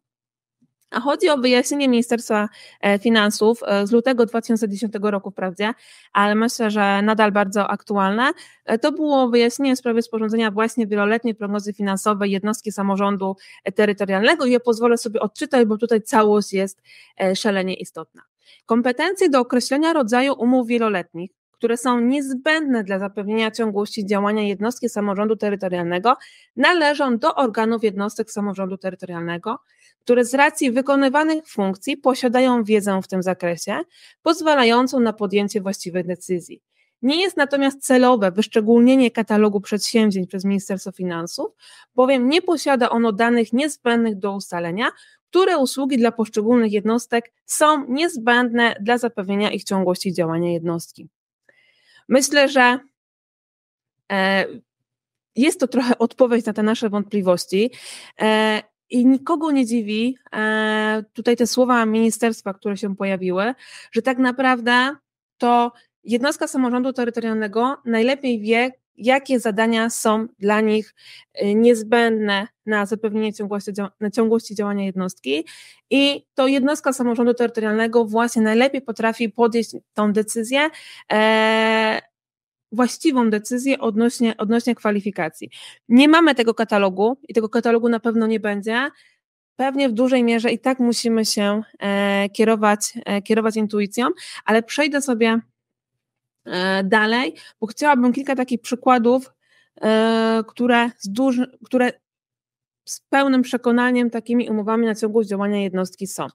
C: A chodzi o wyjaśnienie Ministerstwa e, Finansów e, z lutego 2010 roku wprawdzie, ale myślę, że nadal bardzo aktualne. E, to było wyjaśnienie w sprawie sporządzenia właśnie wieloletniej prognozy finansowej jednostki samorządu terytorialnego i ja pozwolę sobie odczytać, bo tutaj całość jest szalenie istotna. Kompetencje do określenia rodzaju umów wieloletnich, które są niezbędne dla zapewnienia ciągłości działania jednostki samorządu terytorialnego, należą do organów jednostek samorządu terytorialnego, które z racji wykonywanych funkcji posiadają wiedzę w tym zakresie, pozwalającą na podjęcie właściwych decyzji. Nie jest natomiast celowe wyszczególnienie katalogu przedsięwzięć przez Ministerstwo Finansów, bowiem nie posiada ono danych niezbędnych do ustalenia, które usługi dla poszczególnych jednostek są niezbędne dla zapewnienia ich ciągłości działania jednostki. Myślę, że e, jest to trochę odpowiedź na te nasze wątpliwości. E, i nikogo nie dziwi e, tutaj te słowa ministerstwa, które się pojawiły, że tak naprawdę to jednostka samorządu terytorialnego najlepiej wie, jakie zadania są dla nich e, niezbędne na zapewnienie ciągłości, na ciągłości działania jednostki i to jednostka samorządu terytorialnego właśnie najlepiej potrafi podjąć tą decyzję, e, właściwą decyzję odnośnie, odnośnie kwalifikacji. Nie mamy tego katalogu i tego katalogu na pewno nie będzie. Pewnie w dużej mierze i tak musimy się e, kierować, e, kierować intuicją, ale przejdę sobie e, dalej, bo chciałabym kilka takich przykładów, e, które, z duży, które z pełnym przekonaniem takimi umowami na ciągłość działania jednostki są.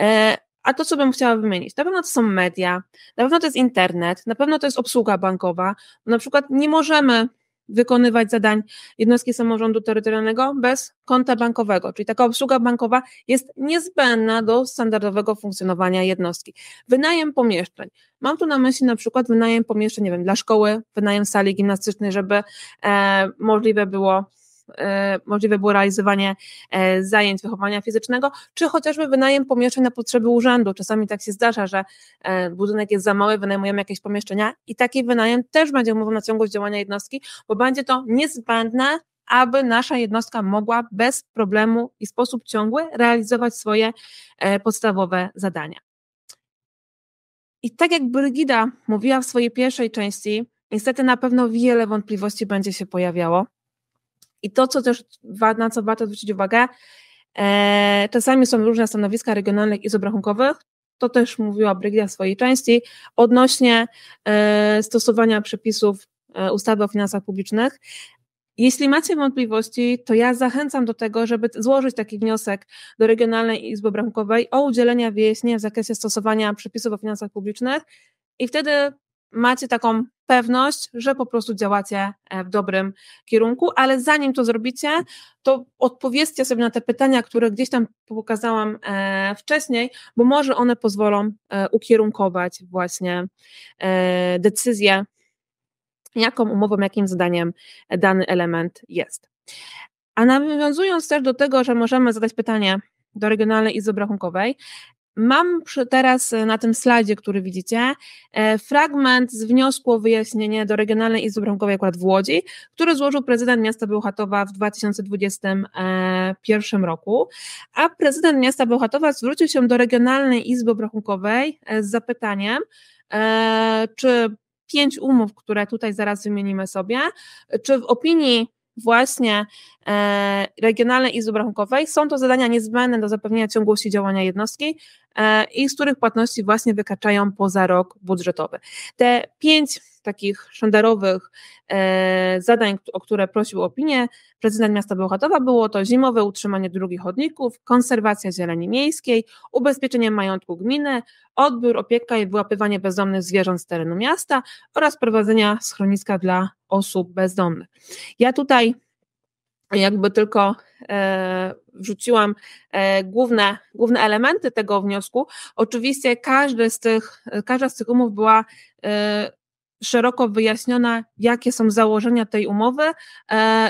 C: E, a to, co bym chciała wymienić, na pewno to są media, na pewno to jest internet, na pewno to jest obsługa bankowa. Na przykład nie możemy wykonywać zadań jednostki samorządu terytorialnego bez konta bankowego. Czyli taka obsługa bankowa jest niezbędna do standardowego funkcjonowania jednostki. Wynajem pomieszczeń. Mam tu na myśli na przykład wynajem pomieszczeń, nie wiem, dla szkoły, wynajem sali gimnastycznej, żeby e, możliwe było E, możliwe było realizowanie e, zajęć wychowania fizycznego, czy chociażby wynajem pomieszczeń na potrzeby urzędu. Czasami tak się zdarza, że e, budynek jest za mały, wynajmujemy jakieś pomieszczenia i taki wynajem też będzie umową na ciągłość działania jednostki, bo będzie to niezbędne aby nasza jednostka mogła bez problemu i sposób ciągły realizować swoje podstawowe zadania. I tak jak Brygida mówiła w swojej pierwszej części, niestety na pewno wiele wątpliwości będzie się pojawiało, i to, co też na co warto zwrócić uwagę, e, czasami są różne stanowiska regionalnych izb obrachunkowych, to też mówiła Brygida w swojej części, odnośnie e, stosowania przepisów e, ustawy o finansach publicznych. Jeśli macie wątpliwości, to ja zachęcam do tego, żeby złożyć taki wniosek do Regionalnej Izby Obrachunkowej o udzielenie wyjaśnienia w zakresie stosowania przepisów o finansach publicznych i wtedy macie taką pewność, że po prostu działacie e, w dobrym kierunku, ale zanim to zrobicie, to odpowiedzcie sobie na te pytania, które gdzieś tam pokazałam e, wcześniej, bo może one pozwolą e, ukierunkować właśnie decyzję, jaką umową, jakim zadaniem dany element jest. A nawiązując też do tego, że możemy zadać pytanie do regionalnej izby obrachunkowej, Mam teraz e, na tym slajdzie, który widzicie, e, fragment z wniosku o wyjaśnienie do Regionalnej Izby Obrachunkowej akurat w Łodzi, który złożył prezydent miasta Bełchatowa w 2021 e, roku, a prezydent miasta Bełchatowa zwrócił się do Regionalnej Izby Obrachunkowej z zapytaniem, czy pięć umów, które tutaj zaraz wymienimy sobie, czy w opinii właśnie e, regionalnej i obrachunkowej są to zadania niezbędne do zapewnienia ciągłości działania jednostki E, i z których płatności właśnie wykraczają poza rok budżetowy. Te pięć takich sztandarowych e, zadań, o które prosił opinię prezydent miasta Bełchatowa, było to zimowe utrzymanie drugich chodników, konserwacja zieleni miejskiej, ubezpieczenie majątku gminy, odbiór, opieka i wyłapywanie bezdomnych zwierząt z terenu miasta oraz prowadzenia schroniska dla osób bezdomnych. Ja tutaj jakby tylko E, wrzuciłam e, główne, główne elementy tego wniosku. Oczywiście każdy z tych, każda z tych umów była e, szeroko wyjaśniona, jakie są założenia tej umowy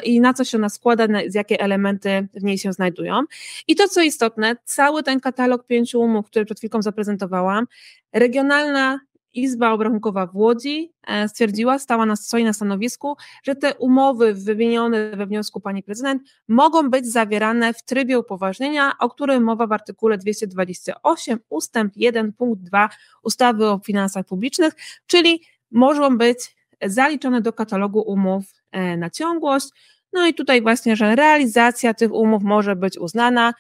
C: i na co się ona składa, z jakie elementy w niej się znajdują. I to, co istotne, cały ten katalog pięciu umów, który przed chwilką zaprezentowałam, regionalna Izba Obrachunkowa w Łodzi e, stwierdziła, stała na, stoi na stanowisku, że te umowy wymienione we wniosku pani prezydent mogą być zawierane w trybie upoważnienia, o którym mowa w artykule 228 ustęp 1 punkt 2 ustawy o finansach publicznych, czyli mogą być zaliczone do katalogu umów e, na ciągłość. No i tutaj właśnie, że realizacja tych umów może być uznana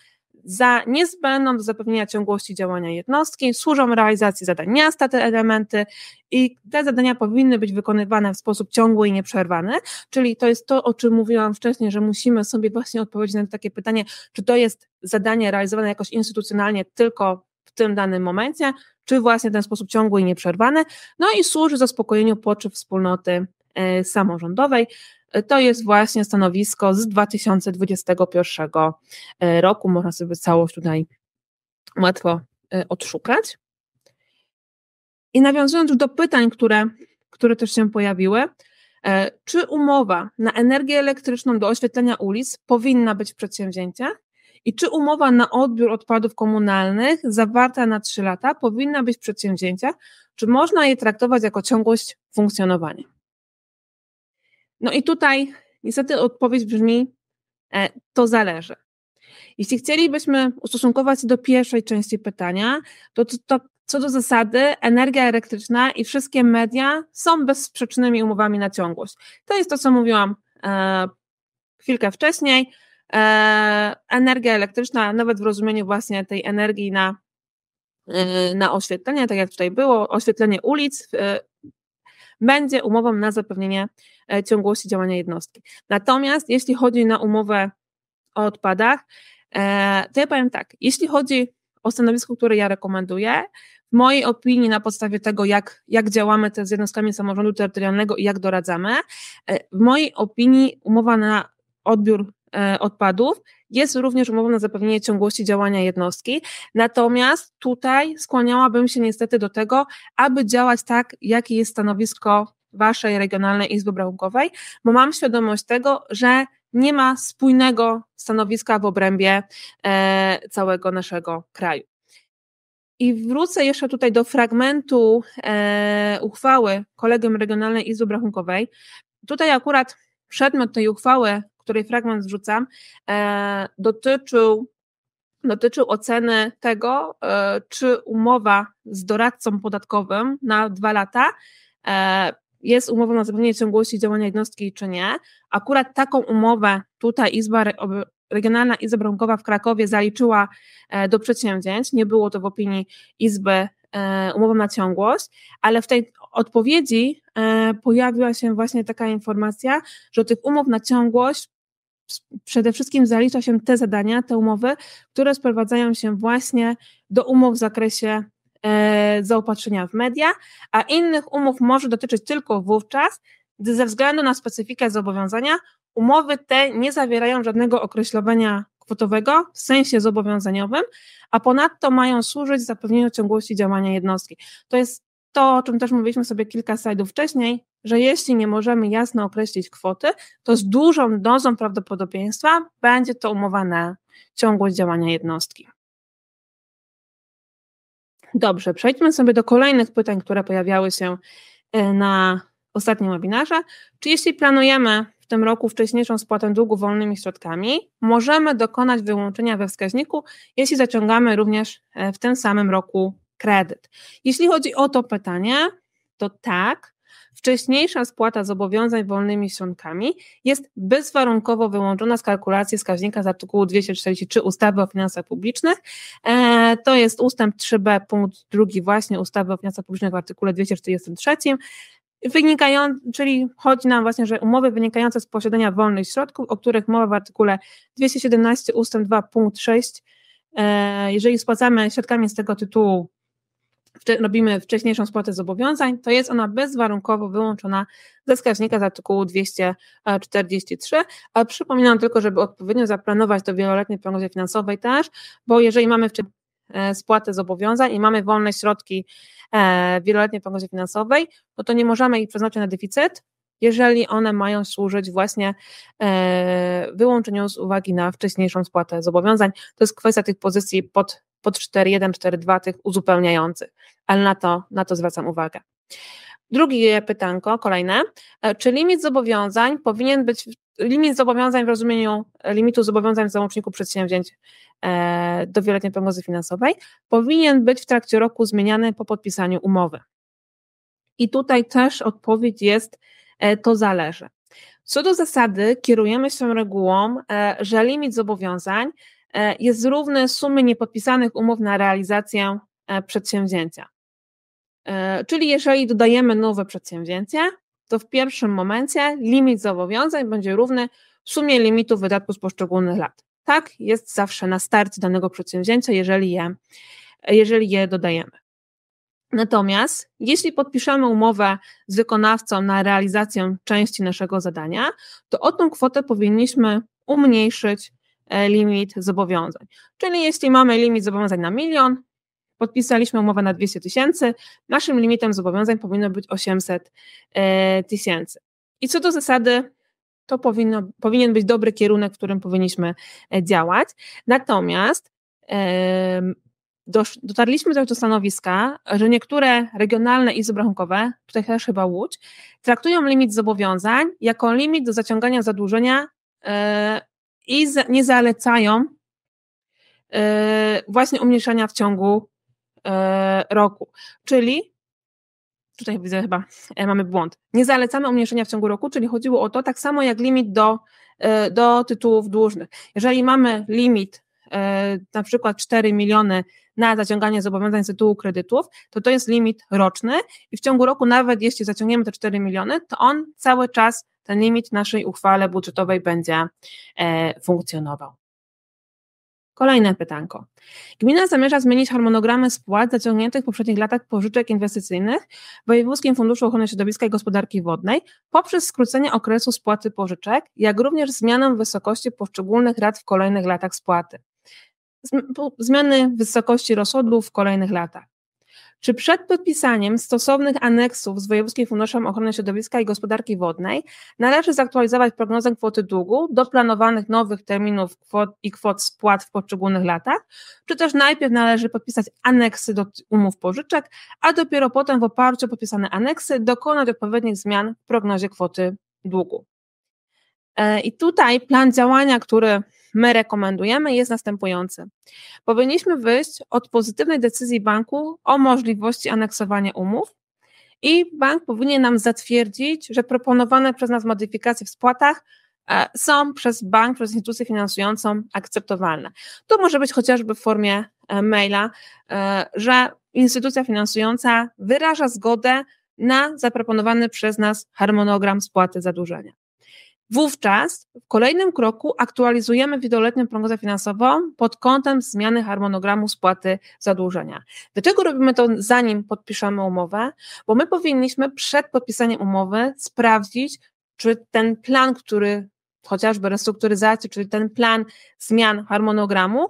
C: za niezbędną do zapewnienia ciągłości działania jednostki, służą realizacji zadań miasta te elementy i te zadania powinny być wykonywane w sposób ciągły i nieprzerwany, czyli to jest to, o czym mówiłam wcześniej, że musimy sobie właśnie odpowiedzieć na takie pytanie, czy to jest zadanie realizowane jakoś instytucjonalnie tylko w tym danym momencie, czy właśnie w ten sposób ciągły i nieprzerwany, no i służy zaspokojeniu potrzeb wspólnoty e, samorządowej to jest właśnie stanowisko z 2021 e, roku. Można sobie całość tutaj łatwo e, odszukać. I nawiązując do pytań, które, które też się pojawiły, e, czy umowa na energię elektryczną do oświetlenia ulic powinna być w przedsięwzięciach? I czy umowa na odbiór odpadów komunalnych zawarta na 3 lata powinna być w przedsięwzięciach? Czy można je traktować jako ciągłość funkcjonowania? No i tutaj niestety odpowiedź brzmi, e, to zależy. Jeśli chcielibyśmy ustosunkować się do pierwszej części pytania, to, to, to, co do zasady energia elektryczna i wszystkie media są bezsprzecznymi umowami na ciągłość. To jest to, co mówiłam e, chwilkę wcześniej. E, energia elektryczna, nawet w rozumieniu właśnie tej energii na, e, na oświetlenie, tak jak tutaj było, oświetlenie ulic, e, będzie umową na zapewnienie e, ciągłości działania jednostki. Natomiast jeśli chodzi na umowę o odpadach, e, to ja powiem tak, jeśli chodzi o stanowisko, które ja rekomenduję, w mojej opinii na podstawie tego, jak, jak działamy z jednostkami samorządu terytorialnego i jak doradzamy, e, w mojej opinii umowa na odbiór odpadów jest również umową na zapewnienie ciągłości działania jednostki. Natomiast tutaj skłaniałabym się niestety do tego, aby działać tak, jakie jest stanowisko Waszej Regionalnej Izby Obrachunkowej, bo mam świadomość tego, że nie ma spójnego stanowiska w obrębie e, całego naszego kraju. I wrócę jeszcze tutaj do fragmentu e, uchwały Kolegium Regionalnej Izby Brachunkowej. Tutaj akurat przedmiot tej uchwały której fragment wrzucam, e, dotyczył dotyczył oceny tego, e, czy umowa z doradcą podatkowym na dwa lata e, jest umową na zapewnienie ciągłości działania jednostki, czy nie. Akurat taką umowę tutaj Izba Regionalna Izba Brąkowa w Krakowie zaliczyła do przedsięwzięć. Nie było to w opinii Izby umową na ciągłość, ale w tej odpowiedzi pojawiła się właśnie taka informacja, że tych umów na ciągłość przede wszystkim zalicza się te zadania, te umowy, które sprowadzają się właśnie do umów w zakresie e, zaopatrzenia w media, a innych umów może dotyczyć tylko wówczas, gdy ze względu na specyfikę zobowiązania umowy te nie zawierają żadnego określenia kwotowego w sensie zobowiązaniowym, a ponadto mają służyć zapewnieniu ciągłości działania jednostki. To jest to, o czym też mówiliśmy sobie kilka slajdów wcześniej, że jeśli nie możemy jasno określić kwoty, to z dużą dozą prawdopodobieństwa będzie to umowa na ciągłość działania jednostki. Dobrze, przejdźmy sobie do kolejnych pytań, które pojawiały się e, na ostatnim webinarze. Czy jeśli planujemy w tym roku wcześniejszą spłatę długu wolnymi środkami, możemy dokonać wyłączenia we wskaźniku, jeśli zaciągamy również e, w tym samym roku kredyt. Jeśli chodzi o to pytanie, to tak, wcześniejsza spłata zobowiązań wolnymi środkami jest bezwarunkowo wyłączona z kalkulacji wskaźnika z artykułu 243 ustawy o finansach publicznych. E, to jest ustęp 3b punkt drugi właśnie ustawy o finansach publicznych w artykule 243 wynikają, czyli chodzi nam właśnie, że umowy wynikające z posiadania wolnych środków, o których mowa w artykule 217 ust. 2 punkt 6, e, jeżeli spłacamy środkami z tego tytułu robimy wcześniejszą spłatę zobowiązań, to jest ona bezwarunkowo wyłączona ze wskaźnika z artykułu 243. przypominam tylko, żeby odpowiednio zaplanować to w wieloletniej prognozie finansowej też, bo jeżeli mamy wcześniej spłatę zobowiązań i mamy wolne środki w e, wieloletniej prognozie finansowej, no to nie możemy ich przeznaczyć na deficyt, jeżeli one mają służyć właśnie e, wyłączeniu z uwagi na wcześniejszą spłatę zobowiązań. To jest kwestia tych pozycji pod pod 4.1, 4.2 tych uzupełniających, ale na to, na to zwracam uwagę. Drugie pytanko, kolejne. E, czy limit zobowiązań powinien być, limit zobowiązań w rozumieniu e, limitu zobowiązań w załączniku przedsięwzięć e, do wieloletniej prognozy finansowej powinien być w trakcie roku zmieniany po podpisaniu umowy? I tutaj też odpowiedź jest, to zależy. Co do zasady, kierujemy się regułą, że limit zobowiązań E, jest równy sumy niepodpisanych umów na realizację e, przedsięwzięcia. E, czyli jeżeli dodajemy nowe przedsięwzięcie, to w pierwszym momencie limit zobowiązań będzie równy sumie limitu wydatków z poszczególnych lat. Tak jest zawsze na starcie danego przedsięwzięcia, jeżeli je, jeżeli je dodajemy. Natomiast jeśli podpiszemy umowę z wykonawcą na realizację części naszego zadania, to o tą kwotę powinniśmy umniejszyć E, limit zobowiązań. Czyli jeśli mamy limit zobowiązań na milion, podpisaliśmy umowę na 200 tysięcy, naszym limitem zobowiązań powinno być 800 e, tysięcy. I co do zasady, to powinno, powinien być dobry kierunek, w którym powinniśmy e, działać. Natomiast dotarliśmy też do stanowiska, że niektóre regionalne izby rachunkowe, tutaj też chyba Łódź, traktują limit zobowiązań jako limit do zaciągania zadłużenia i za, nie zalecają yy, właśnie umniejszania w ciągu yy, roku. Czyli tutaj widzę chyba, e, mamy błąd. Nie zalecamy umniejszenia w ciągu roku, czyli chodziło o to tak samo jak limit do, yy, do tytułów dłużnych. Jeżeli mamy limit na przykład 4 miliony na zaciąganie zobowiązań z tytułu kredytów, to to jest limit roczny i w ciągu roku, nawet jeśli zaciągniemy te 4 miliony, to on cały czas ten limit naszej uchwale budżetowej będzie e, funkcjonował. Kolejne pytanko. Gmina zamierza zmienić harmonogramy spłat zaciągniętych w poprzednich latach pożyczek inwestycyjnych w Wojewódzkim Funduszu Ochrony Środowiska i Gospodarki Wodnej poprzez skrócenie okresu spłaty pożyczek, jak również zmianę wysokości poszczególnych rat w kolejnych latach spłaty. Zmiany wysokości rozsądu w kolejnych latach. Czy przed podpisaniem stosownych aneksów z Wojewódzkim Funduszem Ochrony Środowiska i Gospodarki Wodnej należy zaktualizować prognozę kwoty długu do planowanych nowych terminów kwot i kwot spłat w poszczególnych latach, czy też najpierw należy podpisać aneksy do umów pożyczek, a dopiero potem w oparciu o podpisane aneksy dokonać odpowiednich zmian w prognozie kwoty długu? E, I tutaj plan działania, który my rekomendujemy, jest następujący. Powinniśmy wyjść od pozytywnej decyzji banku o możliwości aneksowania umów i bank powinien nam zatwierdzić, że proponowane przez nas modyfikacje w spłatach e, są przez bank, przez instytucję finansującą akceptowalne. To może być chociażby w formie e, maila, e, że instytucja finansująca wyraża zgodę na zaproponowany przez nas harmonogram spłaty zadłużenia. Wówczas w kolejnym kroku aktualizujemy wieloletnią prognozę finansową pod kątem zmiany harmonogramu spłaty zadłużenia. Dlaczego robimy to zanim podpiszemy umowę? Bo my powinniśmy przed podpisaniem umowy sprawdzić, czy ten plan, który chociażby restrukturyzacji, czyli ten plan zmian harmonogramu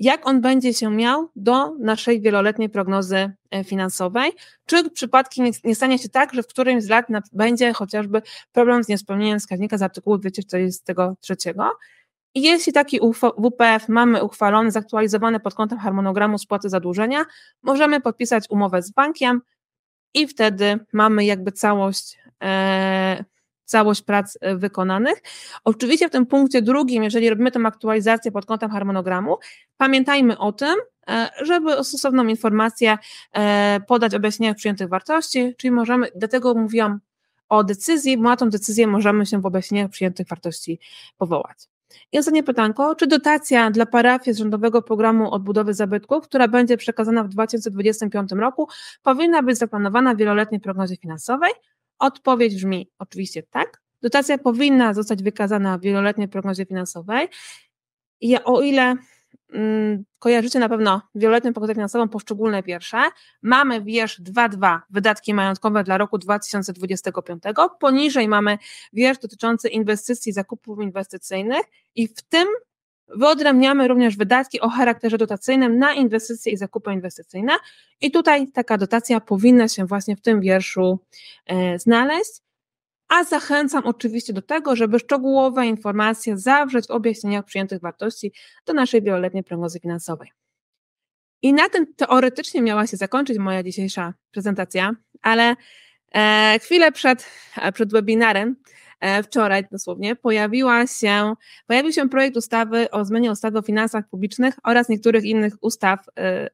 C: jak on będzie się miał do naszej wieloletniej prognozy e, finansowej, czy przypadki nie, nie stanie się tak, że w którymś z lat będzie chociażby problem z niespełnieniem wskaźnika z artykułu 243. I jeśli taki WPF mamy uchwalony, zaktualizowany pod kątem harmonogramu spłaty zadłużenia, możemy podpisać umowę z bankiem i wtedy mamy jakby całość. E, całość prac e, wykonanych. Oczywiście w tym punkcie drugim, jeżeli robimy tą aktualizację pod kątem harmonogramu, pamiętajmy o tym, e, żeby stosowną informację e, podać o objaśnieniach przyjętych wartości, czyli możemy, dlatego mówiłam o decyzji, bo na tą decyzję możemy się w objaśnieniach przyjętych wartości powołać. I ostatnie pytanko, czy dotacja dla parafii z Rządowego Programu Odbudowy Zabytków, która będzie przekazana w 2025 roku, powinna być zaplanowana w wieloletniej prognozie finansowej? Odpowiedź brzmi oczywiście tak. Dotacja powinna zostać wykazana w wieloletniej prognozie finansowej. I o ile mm, kojarzycie na pewno wieloletnią prognozę finansową poszczególne wiersze, mamy wiersz 2.2 wydatki majątkowe dla roku 2025. Poniżej mamy wiersz dotyczący inwestycji, zakupów inwestycyjnych i w tym Wyodrębniamy również wydatki o charakterze dotacyjnym na inwestycje i zakupy inwestycyjne i tutaj taka dotacja powinna się właśnie w tym wierszu e, znaleźć. A zachęcam oczywiście do tego, żeby szczegółowe informacje zawrzeć w objaśnieniach przyjętych wartości do naszej wieloletniej prognozy finansowej. I na tym teoretycznie miała się zakończyć moja dzisiejsza prezentacja, ale e, chwilę przed, e, przed webinarem E, wczoraj dosłownie, pojawiła się, pojawił się projekt ustawy o zmianie ustawy o finansach publicznych oraz niektórych innych ustaw e,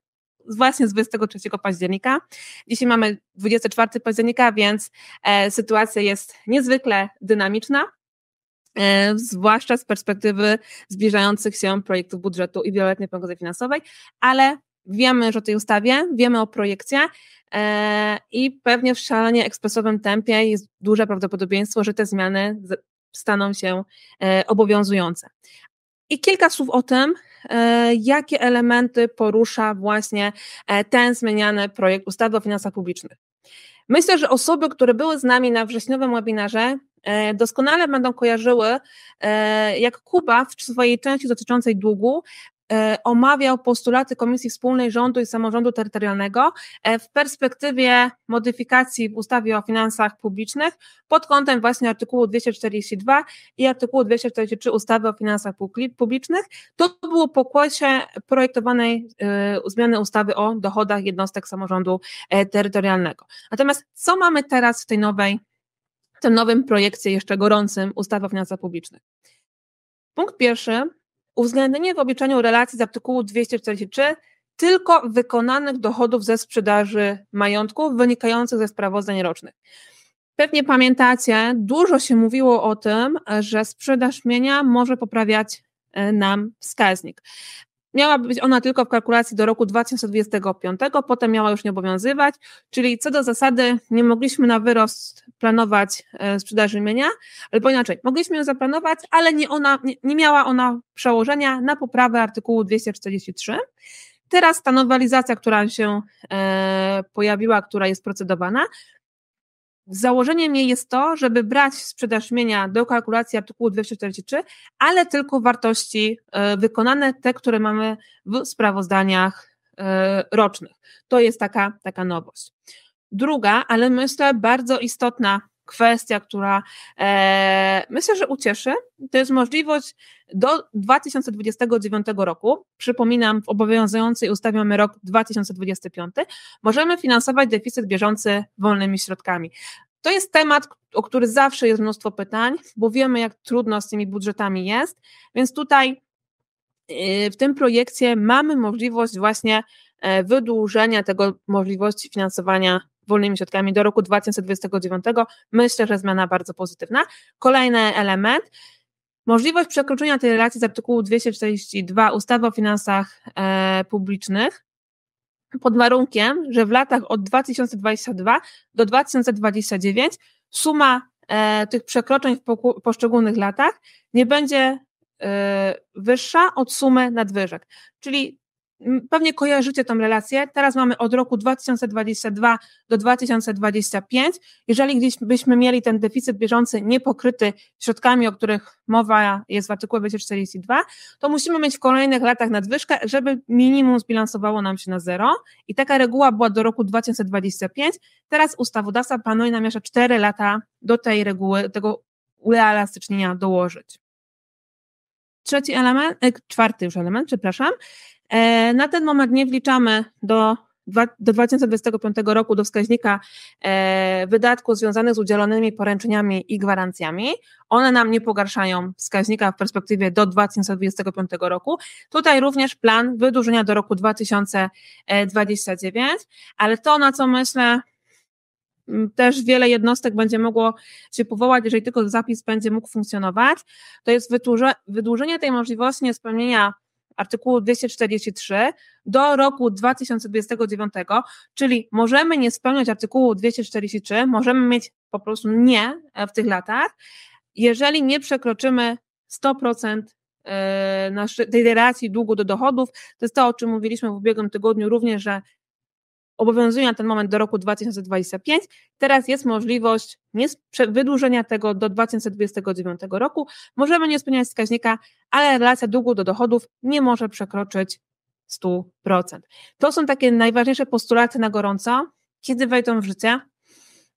C: właśnie z 23 października. Dzisiaj mamy 24 października, więc e, sytuacja jest niezwykle dynamiczna zwłaszcza z perspektywy zbliżających się projektów budżetu i wieloletniej prognozy finansowej, ale Wiemy już o tej ustawie, wiemy o projekcie e, i pewnie w szalenie ekspresowym tempie jest duże prawdopodobieństwo, że te zmiany staną się e, obowiązujące. I kilka słów o tym, e, jakie elementy porusza właśnie ten zmieniany projekt ustawy o finansach publicznych. Myślę, że osoby, które były z nami na wrześniowym webinarze, doskonale będą kojarzyły, jak Kuba w swojej części dotyczącej długu E, omawiał postulaty Komisji Wspólnej Rządu i Samorządu Terytorialnego e, w perspektywie modyfikacji w ustawie o finansach publicznych pod kątem właśnie artykułu 242 i artykułu 243 ustawy o finansach publicznych. To było pokłosie projektowanej e, zmiany ustawy o dochodach jednostek samorządu terytorialnego. Natomiast co mamy teraz w tej nowej, w tym nowym projekcie jeszcze gorącym ustawy o finansach publicznych? Punkt pierwszy uwzględnienie w obliczeniu relacji z artykułu 243 tylko wykonanych dochodów ze sprzedaży majątków wynikających ze sprawozdań rocznych. Pewnie pamiętacie, dużo się mówiło o tym, że sprzedaż mienia może poprawiać e, nam wskaźnik. Miała być ona tylko w kalkulacji do roku 2025, potem miała już nie obowiązywać, czyli co do zasady nie mogliśmy na wyrost planować e, sprzedaży mienia, albo inaczej, mogliśmy ją zaplanować, ale nie, ona, nie, nie miała ona przełożenia na poprawę artykułu 243. Teraz ta nowelizacja, która się e, pojawiła, która jest procedowana, Założeniem jej jest to, żeby brać sprzedaż mienia do kalkulacji artykułu 243, ale tylko wartości e, wykonane, te, które mamy w sprawozdaniach e, rocznych. To jest taka, taka nowość. Druga, ale myślę bardzo istotna kwestia, która e, myślę, że ucieszy, to jest możliwość do 2029 roku, przypominam, w obowiązującej ustawie mamy rok 2025, możemy finansować deficyt bieżący wolnymi środkami. To jest temat, o który zawsze jest mnóstwo pytań, bo wiemy, jak trudno z tymi budżetami jest, więc tutaj e, w tym projekcie mamy możliwość właśnie e, wydłużenia tego możliwości finansowania wolnymi środkami do roku 2029. Myślę, że zmiana bardzo pozytywna. Kolejny element. Możliwość przekroczenia tej relacji z artykułu 242 ustawy o finansach e, publicznych pod warunkiem, że w latach od 2022 do 2029 suma e, tych przekroczeń w poszczególnych latach nie będzie e, wyższa od sumy nadwyżek. Czyli pewnie kojarzycie tą relację. Teraz mamy od roku 2022 do 2025. Jeżeli gdzieś byśmy mieli ten deficyt bieżący niepokryty środkami, o których mowa jest w artykule 242, to musimy mieć w kolejnych latach nadwyżkę, żeby minimum zbilansowało nam się na zero. I taka reguła była do roku 2025. Teraz ustawodawca panuje namiesza 4 lata do tej reguły, tego uelastycznienia dołożyć. Trzeci element, e, czwarty już element, przepraszam. E, na ten moment nie wliczamy do, do 2025 roku do wskaźnika e, wydatków związanych z udzielonymi poręczeniami i gwarancjami. One nam nie pogarszają wskaźnika w perspektywie do 2025 roku. Tutaj również plan wydłużenia do roku 2029, ale to, na co myślę, też wiele jednostek będzie mogło się powołać, jeżeli tylko zapis będzie mógł funkcjonować. To jest wydłużenie tej możliwości niespełnienia artykułu 243 do roku 2029, czyli możemy nie spełniać artykułu 243, możemy mieć po prostu nie e, w tych latach, jeżeli nie przekroczymy 100% e, tej relacji długu do dochodów. To jest to, o czym mówiliśmy w ubiegłym tygodniu również, że obowiązuje na ten moment do roku 2025. Teraz jest możliwość wydłużenia tego do 2029 roku. Możemy nie spełniać wskaźnika, ale relacja długu do dochodów nie może przekroczyć 100%. To są takie najważniejsze postulaty na gorąco. Kiedy wejdą w życie?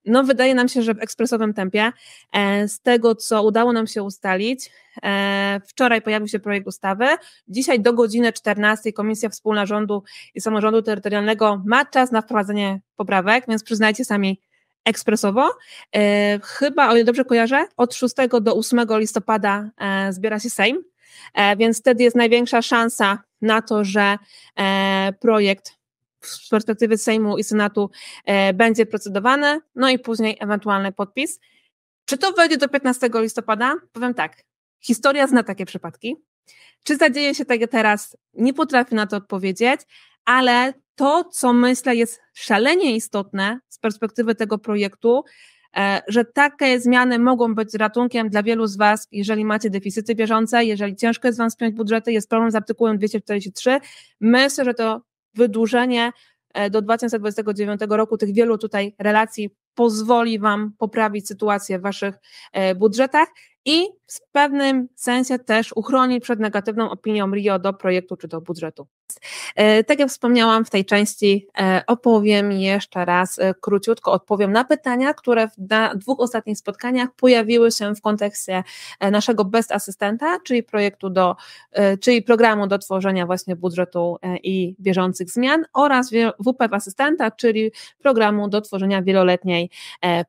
C: no wydaje nam się, że w ekspresowym tempie. E, z tego, co udało nam się ustalić, e, wczoraj pojawił się projekt ustawy, dzisiaj do godziny 14 Komisja Wspólna Rządu i Samorządu Terytorialnego ma czas na wprowadzenie poprawek, więc przyznajcie sami ekspresowo. E, chyba, o ile dobrze kojarzę, od 6 do 8 listopada zbiera się Sejm, więc wtedy jest największa szansa na to, że projekt z perspektywy Sejmu i Senatu e, będzie procedowane, no i później ewentualny podpis. Czy to wejdzie do 15 listopada? Powiem tak, historia zna takie przypadki. Czy zadzieje się tak teraz? Nie potrafię na to odpowiedzieć, ale to, co myślę jest szalenie istotne z perspektywy tego projektu, e, że takie zmiany mogą być ratunkiem dla wielu z Was, jeżeli macie deficyty bieżące, jeżeli ciężko jest Wam spiąć budżety, jest problem z artykułem 243. Myślę, że to wydłużenie e, do 2029 roku tych wielu tutaj relacji pozwoli Wam poprawić sytuację w Waszych e, budżetach i w pewnym sensie też uchroni przed negatywną opinią Rio do projektu czy do budżetu. E, tak jak wspomniałam, w tej części e, opowiem jeszcze raz e, króciutko, odpowiem na pytania, które w dwóch ostatnich spotkaniach pojawiły się w kontekście naszego Best Asystenta, czyli projektu do, czyli programu do tworzenia właśnie budżetu i bieżących zmian oraz WPF Asystenta, czyli programu do tworzenia wieloletniej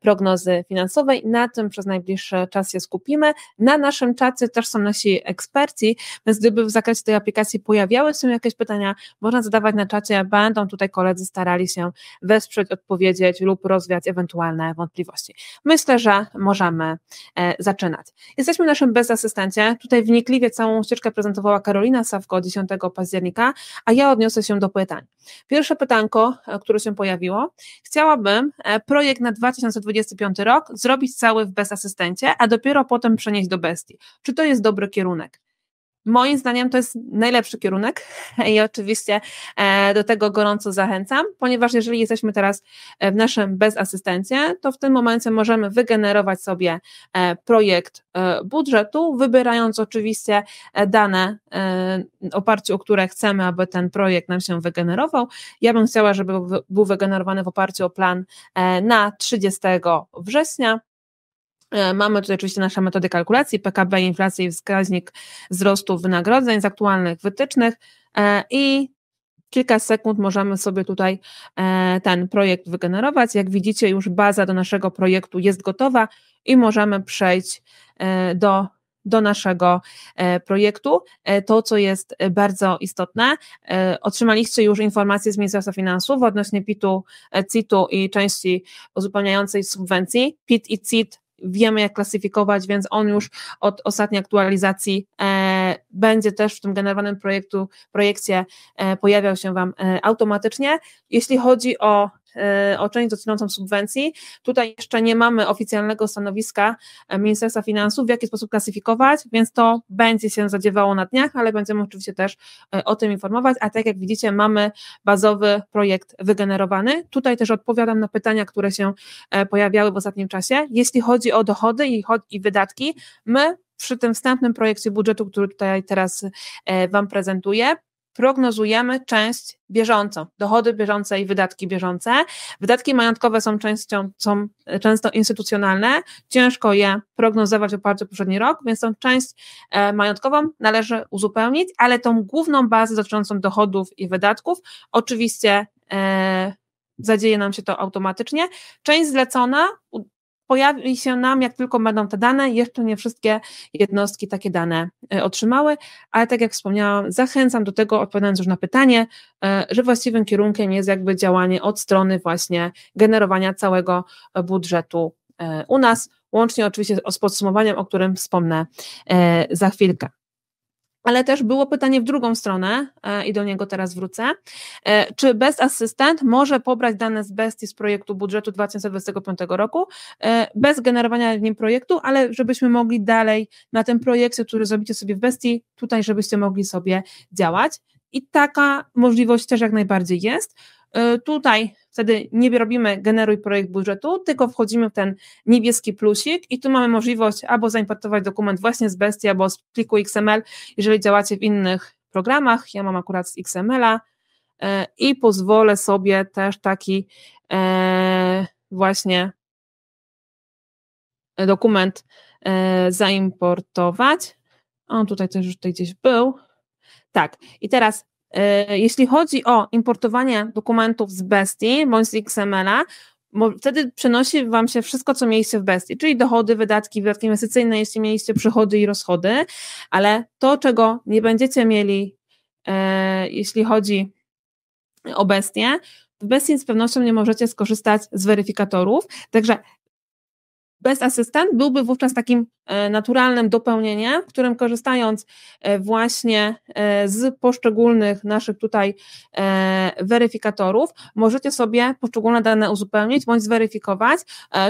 C: prognozy finansowej. Na tym przez najbliższy czas się skupimy. Na naszym czacie też są nasi eksperci, więc gdyby w zakresie tej aplikacji pojawiały się jakieś pytania, można zadawać na czacie, będą tutaj koledzy starali się wesprzeć, odpowiedzieć lub rozwiać ewentualne wątpliwości. Myślę, że możemy e, zaczynać. Jesteśmy w naszym bezasystencie. Tutaj wnikliwie całą ścieżkę prezentowała Karolina Sawko 10 października, a ja odniosę się do pytań. Pierwsze pytanko, e, które się pojawiło. Chciałabym e, projekt na 2025 rok zrobić cały w bezasystencie, a dopiero potem przenieść do bestii. Czy to jest dobry kierunek? Moim zdaniem to jest najlepszy kierunek i oczywiście e, do tego gorąco zachęcam, ponieważ jeżeli jesteśmy teraz e, w naszym bez asystencji, to w tym momencie możemy wygenerować sobie e, projekt budżetu, wybierając oczywiście dane, oparciu o które chcemy, aby ten projekt nam się wygenerował. Ja bym chciała, żeby był wygenerowany w oparciu o plan na 30 września E, mamy tutaj oczywiście nasze metody kalkulacji, PKB, inflacji i wskaźnik wzrostu wynagrodzeń z aktualnych wytycznych e, i kilka sekund możemy sobie tutaj e, ten projekt wygenerować. Jak widzicie, już baza do naszego projektu jest gotowa i możemy przejść do do naszego projektu. To, co jest bardzo istotne, otrzymaliście już informacje z Ministerstwa Finansów odnośnie PIT-u, CIT-u i części uzupełniającej subwencji. PIT i CIT wiemy jak klasyfikować, więc on już od ostatniej aktualizacji e, będzie też w tym generowanym projektu, projekcie e, pojawiał się Wam e, automatycznie. Jeśli chodzi o E, o część dotyczącą subwencji. Tutaj jeszcze nie mamy oficjalnego stanowiska e, Ministerstwa Finansów, w jaki sposób klasyfikować, więc to będzie się zadziewało na dniach, ale będziemy oczywiście też e, o tym informować. A tak jak widzicie, mamy bazowy projekt wygenerowany. Tutaj też odpowiadam na pytania, które się pojawiały w ostatnim czasie. Jeśli chodzi o dochody i wydatki, my przy tym wstępnym projekcie budżetu, który tutaj teraz Wam prezentuję, prognozujemy część bieżącą, dochody bieżące i wydatki bieżące. Wydatki majątkowe są, częścią, są e, często instytucjonalne, ciężko je prognozować w o poprzedni rok, więc tą część e, majątkową należy uzupełnić, ale tą główną bazę dotyczącą dochodów i wydatków oczywiście e, zadzieje nam się to automatycznie. Część zlecona pojawi się nam, jak tylko będą te dane. Jeszcze nie wszystkie jednostki takie dane e, otrzymały, ale tak jak wspomniałam, zachęcam do tego, odpowiadając już na pytanie, e, że właściwym kierunkiem jest jakby działanie od strony właśnie generowania całego e, budżetu u nas, łącznie oczywiście z podsumowaniem, o którym wspomnę za chwilkę. Ale też było pytanie w drugą stronę, e, i do niego teraz wrócę. E, czy Best Assistant może pobrać dane z bestii z projektu budżetu 2025 roku e, bez generowania w nim projektu, ale żebyśmy mogli dalej na tym projekcie, który zrobicie sobie w bestii, tutaj, żebyście mogli sobie działać. I taka możliwość też jak najbardziej jest. E, tutaj wtedy nie robimy generuj projekt budżetu, tylko wchodzimy w ten niebieski plusik i tu mamy możliwość albo zaimportować dokument właśnie z bestii, albo z pliku XML, jeżeli działacie w innych programach. Ja mam akurat z XML-a e, i pozwolę sobie też taki e, właśnie dokument zaimportować. On tutaj też już tutaj gdzieś był. Tak, i teraz E, jeśli chodzi o importowanie dokumentów z Bestii bądź z XML-a, wtedy przenosi Wam się wszystko, co mieliście w bestii, czyli dochody, wydatki, wydatki inwestycyjne, jeśli mieliście przychody i rozchody, ale to, czego nie będziecie mieli, e, jeśli chodzi o bestię, w bestii z pewnością nie możecie skorzystać z weryfikatorów, także bez asystent byłby wówczas takim e, naturalnym dopełnieniem, którym korzystając e, właśnie e, z poszczególnych naszych tutaj weryfikatorów, możecie sobie poszczególne dane uzupełnić bądź zweryfikować,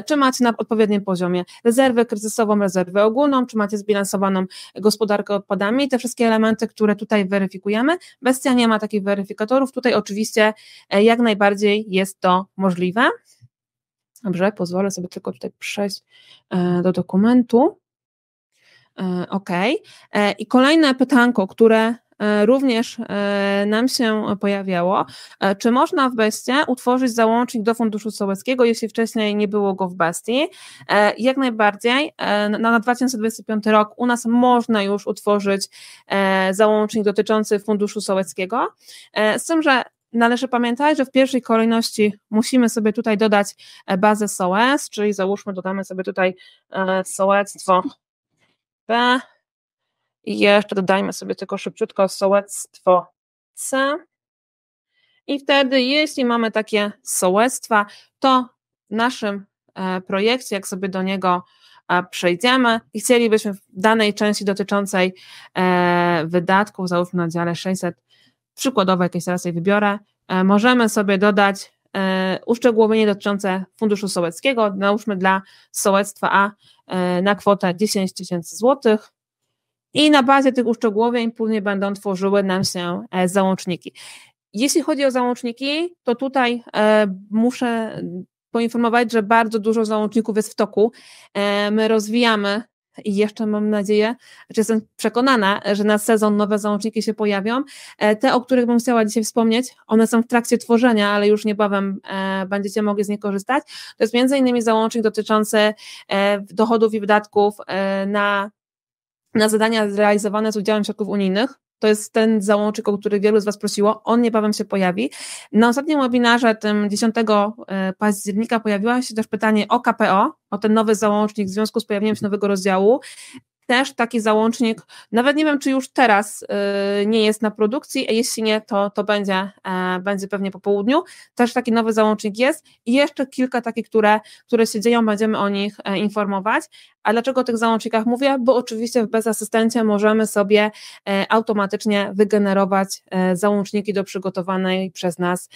C: czy macie na odpowiednim poziomie rezerwę kryzysową, rezerwę ogólną, czy macie zbilansowaną gospodarkę odpadami, te wszystkie elementy, które tutaj weryfikujemy. Bestia nie ma takich weryfikatorów, tutaj oczywiście jak najbardziej jest to możliwe. Dobrze, pozwolę sobie tylko tutaj przejść e, do dokumentu. E, OK. E, I kolejne pytanko, które również nam się pojawiało. Czy można w Bestie utworzyć załącznik do Funduszu Sołeckiego, jeśli wcześniej nie było go w Bestii? Jak najbardziej. Na 2025 rok u nas można już utworzyć załącznik dotyczący Funduszu Sołeckiego, z tym, że należy pamiętać, że w pierwszej kolejności musimy sobie tutaj dodać e, bazę SOS, czyli załóżmy, dodamy sobie tutaj e, sołectwo B i jeszcze dodajmy sobie tylko szybciutko sołectwo C. I wtedy, jeśli mamy takie sołectwa, to w naszym e, projekcie, jak sobie do niego przejdziemy i chcielibyśmy w danej części dotyczącej wydatków, załóżmy na dziale 600, przykładowo jakieś teraz je wybiorę, e, możemy sobie dodać e, uszczegółowienie dotyczące funduszu sołeckiego, nałóżmy dla sołectwa A e, na kwotę 10 tysięcy złotych i na bazie tych uszczegółowień później będą tworzyły nam się załączniki. Jeśli chodzi o załączniki, to tutaj muszę poinformować, że bardzo dużo załączników jest w toku. My rozwijamy i jeszcze mam nadzieję, czy jestem przekonana, że na sezon nowe załączniki się pojawią. E, te, o których bym chciała dzisiaj wspomnieć, one są w trakcie tworzenia, ale już niebawem e, będziecie mogli z nich korzystać. To jest między innymi załącznik dotyczący e, dochodów i wydatków na na zadania zrealizowane z udziałem środków unijnych to jest ten załącznik, o który wielu z Was prosiło. On niebawem się pojawi. Na ostatnim webinarze, tym 10 e, października, pojawiło się też pytanie o KPO, o ten nowy załącznik w związku z pojawieniem się nowego rozdziału też taki załącznik, nawet nie wiem, czy już teraz y, nie jest na produkcji, a jeśli nie, to, to będzie, e, będzie pewnie po południu. Też taki nowy załącznik jest i jeszcze kilka takich, które, które się dzieją, będziemy o nich e, informować. A dlaczego o tych załącznikach mówię? Bo oczywiście bez asystencji możemy sobie e, automatycznie wygenerować załączniki do przygotowanej przez nas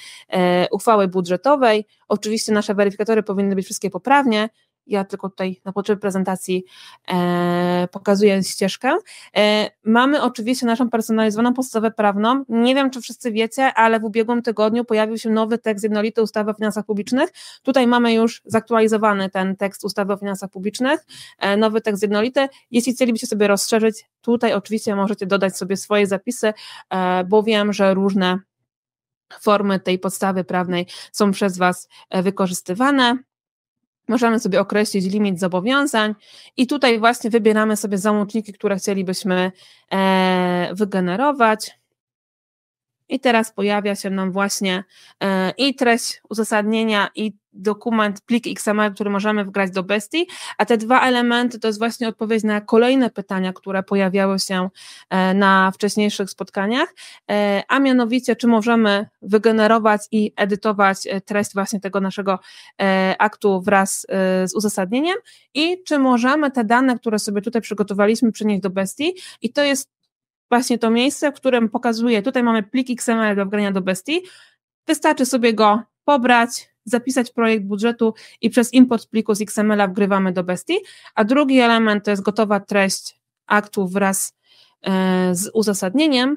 C: uchwały budżetowej. Oczywiście nasze weryfikatory powinny być wszystkie poprawnie, ja tylko tutaj na potrzeby prezentacji e, pokazuję ścieżkę. E, mamy oczywiście naszą personalizowaną podstawę prawną. Nie wiem, czy wszyscy wiecie, ale w ubiegłym tygodniu pojawił się nowy tekst jednolity ustawy o finansach publicznych. Tutaj mamy już zaktualizowany ten tekst ustawy o finansach publicznych, e, nowy tekst jednolity. Jeśli chcielibyście sobie rozszerzyć, tutaj oczywiście możecie dodać sobie swoje zapisy, e, bo wiem, że różne formy tej podstawy prawnej są przez Was e, wykorzystywane. Możemy sobie określić limit zobowiązań i tutaj właśnie wybieramy sobie załączniki, które chcielibyśmy e, wygenerować. I teraz pojawia się nam właśnie e, i treść uzasadnienia, i dokument, plik XML, który możemy wgrać do bestii, a te dwa elementy to jest właśnie odpowiedź na kolejne pytania, które pojawiały się e, na wcześniejszych spotkaniach, e, a mianowicie, czy możemy wygenerować i edytować treść właśnie tego naszego aktu wraz z uzasadnieniem i czy możemy te dane, które sobie tutaj przygotowaliśmy, przynieść do bestii i to jest właśnie to miejsce, w którym pokazuję, tutaj mamy plik XML do wgrania do bestii, wystarczy sobie go pobrać, zapisać projekt budżetu i przez import pliku z XML-a wgrywamy do bestii, a drugi element to jest gotowa treść aktu wraz e, z uzasadnieniem,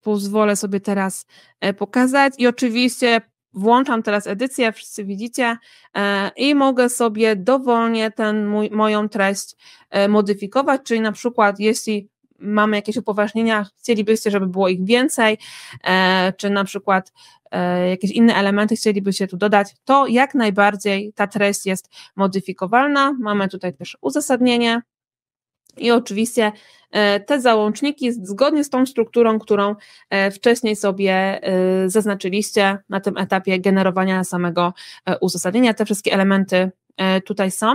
C: pozwolę sobie teraz e, pokazać. I oczywiście włączam teraz edycję, wszyscy widzicie, e, i mogę sobie dowolnie tę moją treść e, modyfikować, czyli na przykład jeśli mamy jakieś upoważnienia, chcielibyście, żeby było ich więcej, e, czy na przykład jakieś inne elementy chcielibyście tu dodać, to jak najbardziej ta treść jest modyfikowalna. Mamy tutaj też uzasadnienie, i oczywiście e, te załączniki zgodnie z tą strukturą, którą e, wcześniej sobie e, zaznaczyliście na tym etapie generowania samego uzasadnienia. Te wszystkie elementy tutaj są.